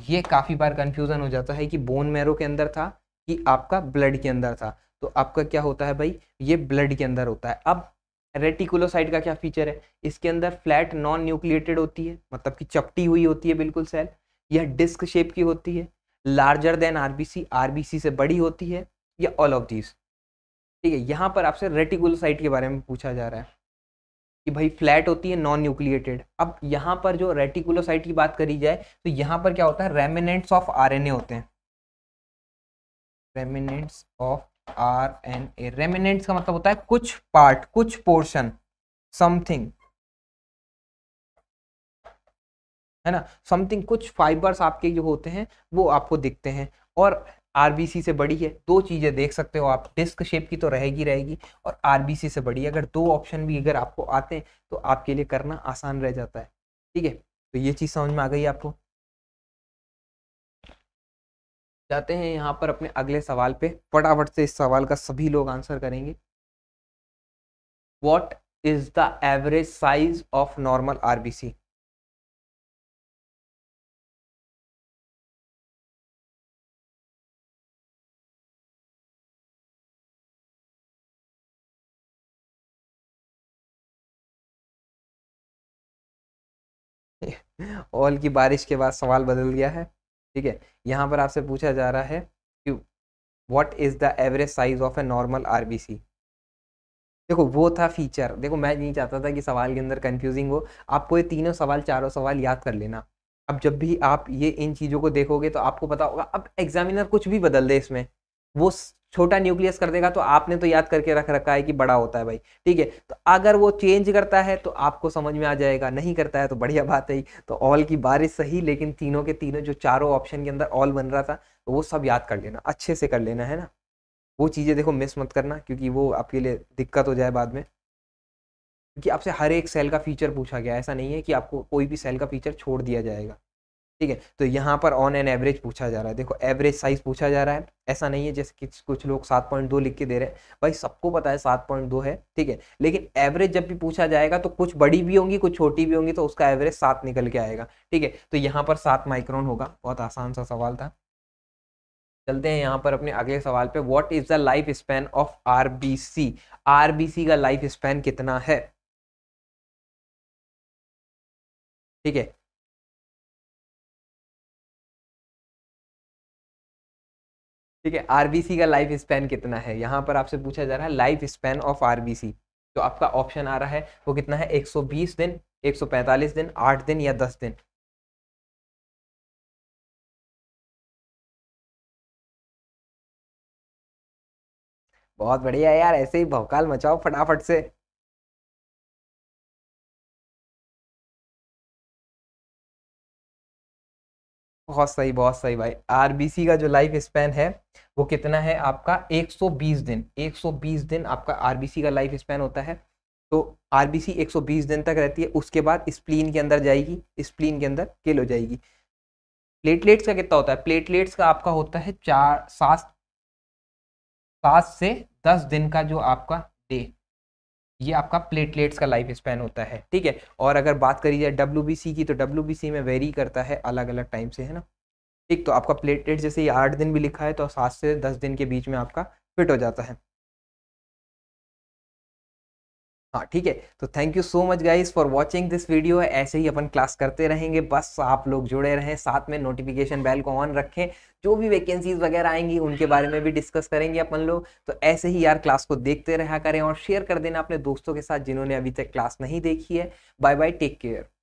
Speaker 2: ये काफ़ी बार कन्फ्यूज़न हो जाता है कि बोन मैरो के अंदर था कि आपका ब्लड के अंदर था तो आपका क्या होता है भाई ये ब्लड के अंदर होता है अब रेटिकुलोसाइट का क्या फीचर है इसके अंदर फ्लैट नॉन न्यूक्लिएटेड होती है मतलब कि चपटी हुई होती है बिल्कुल सेल यह डिस्क शेप की होती है लार्जर देन आरबीसी आरबीसी से बड़ी होती है या ऑल ऑफ दीज ठीक है यहाँ पर आपसे रेटिकुलोसाइट के बारे में पूछा जा रहा है कि भाई फ्लैट होती है नॉन न्यूक्लिएटेड अब यहाँ पर जो रेटिकुलोसाइट की बात करी जाए तो यहाँ पर क्या होता है रेमिनेंट्स ऑफ आरएनए होते हैं remnants of R N A remnants का मतलब होता है कुछ पार्ट कुछ पोर्शन समथिंग है ना समथिंग कुछ फाइबर्स आपके जो होते हैं वो आपको दिखते हैं और आरबीसी से बड़ी है दो चीज़ें देख सकते हो आप डिस्क शेप की तो रहेगी रहेगी और आरबीसी से बड़ी है अगर दो ऑप्शन भी अगर आपको आते हैं तो आपके लिए करना आसान रह जाता है ठीक है तो ये चीज़ समझ में आ गई आपको जाते हैं यहाँ पर अपने अगले सवाल पे फटाफट से इस सवाल का
Speaker 1: सभी लोग आंसर करेंगे what is the average size of normal RBC ऑल की बारिश के बाद सवाल बदल गया है
Speaker 2: ठीक है यहाँ पर आपसे पूछा जा रहा है कि what is the average size of a normal R देखो वो था फीचर देखो मैं नहीं चाहता था कि सवाल के अंदर कंफ्यूजिंग हो आपको ये तीनों सवाल चारों सवाल याद कर लेना अब जब भी आप ये इन चीज़ों को देखोगे तो आपको पता होगा अब एग्जामिनर कुछ भी बदल दे इसमें वो छोटा न्यूक्लियस कर देगा तो आपने तो याद करके रख रखा है कि बड़ा होता है भाई ठीक है तो अगर वो चेंज करता है तो आपको समझ में आ जाएगा नहीं करता है तो बढ़िया बात है तो ऑल की बारिश सही लेकिन तीनों के तीनों जो चारों ऑप्शन के अंदर ऑल बन रहा था तो वो सब याद कर लेना अच्छे से कर लेना है ना वो चीज़ें देखो मिस मत करना क्योंकि वो आपके लिए दिक्कत हो जाए बाद में क्योंकि आपसे हर एक सेल का फीचर पूछा गया ऐसा नहीं है कि आपको कोई भी सेल का फीचर छोड़ दिया जाएगा ठीक है तो यहाँ पर ऑन एन एवरेज पूछा जा रहा है देखो एवरेज साइज पूछा जा रहा है ऐसा नहीं है जैसे कि कुछ लोग सात पॉइंट दो लिख के दे रहे हैं भाई सबको पता है सात पॉइंट दो है ठीक है लेकिन एवरेज जब भी पूछा जाएगा तो कुछ बड़ी भी होंगी कुछ छोटी भी होंगी तो उसका एवरेज सात निकल के आएगा ठीक है तो यहाँ पर सात माइक्रोन होगा बहुत आसान सा सवाल था चलते हैं यहाँ पर अपने अगले सवाल पे what is the life span
Speaker 1: of RBC RBC का लाइफ स्पैन कितना है ठीक है ठीक है आरबीसी का लाइफ स्पैन कितना है यहाँ
Speaker 2: पर आपसे पूछा जा रहा है लाइफ स्पैन ऑफ आरबीसी जो आपका ऑप्शन आ रहा है वो कितना है 120
Speaker 1: दिन 145 दिन 8 दिन या 10 दिन बहुत बढ़िया यार ऐसे ही भौकाल मचाओ फटाफट से बहुत सही बहुत सही भाई आरबीसी का जो लाइफ स्पैन है वो कितना है आपका 120 दिन
Speaker 2: 120 दिन आपका आरबीसी का लाइफ स्पैन होता है तो आरबीसी 120 दिन तक रहती है उसके बाद स्प्लीन के अंदर जाएगी स्प्लीन के अंदर किल हो जाएगी प्लेटलेट्स का कितना होता है प्लेटलेट्स का आपका होता है चार सात सात से दस दिन का जो आपका डे ये आपका प्लेटलेट्स का लाइफ स्पैन होता है ठीक है और अगर बात करी जाए डब्ल्यू की तो डब्ल्यू में वेरी करता है अलग अलग टाइम से है ना ठीक तो आपका प्लेटलेट जैसे ये आठ दिन भी लिखा है तो सात से दस दिन के बीच में आपका फिट हो जाता है हाँ ठीक है तो thank you so much guys for watching this video ऐसे ही अपन क्लास करते रहेंगे बस आप लोग जुड़े रहें साथ में नोटिफिकेशन बेल को ऑन रखें जो भी वैकेंसीज वगैरह आएंगी उनके बारे में भी डिस्कस करेंगे अपन लोग तो ऐसे ही यार क्लास को देखते रहा करें और शेयर कर देना अपने दोस्तों के साथ जिन्होंने अभी तक क्लास नहीं देखी है
Speaker 1: बाय बाय टेक केयर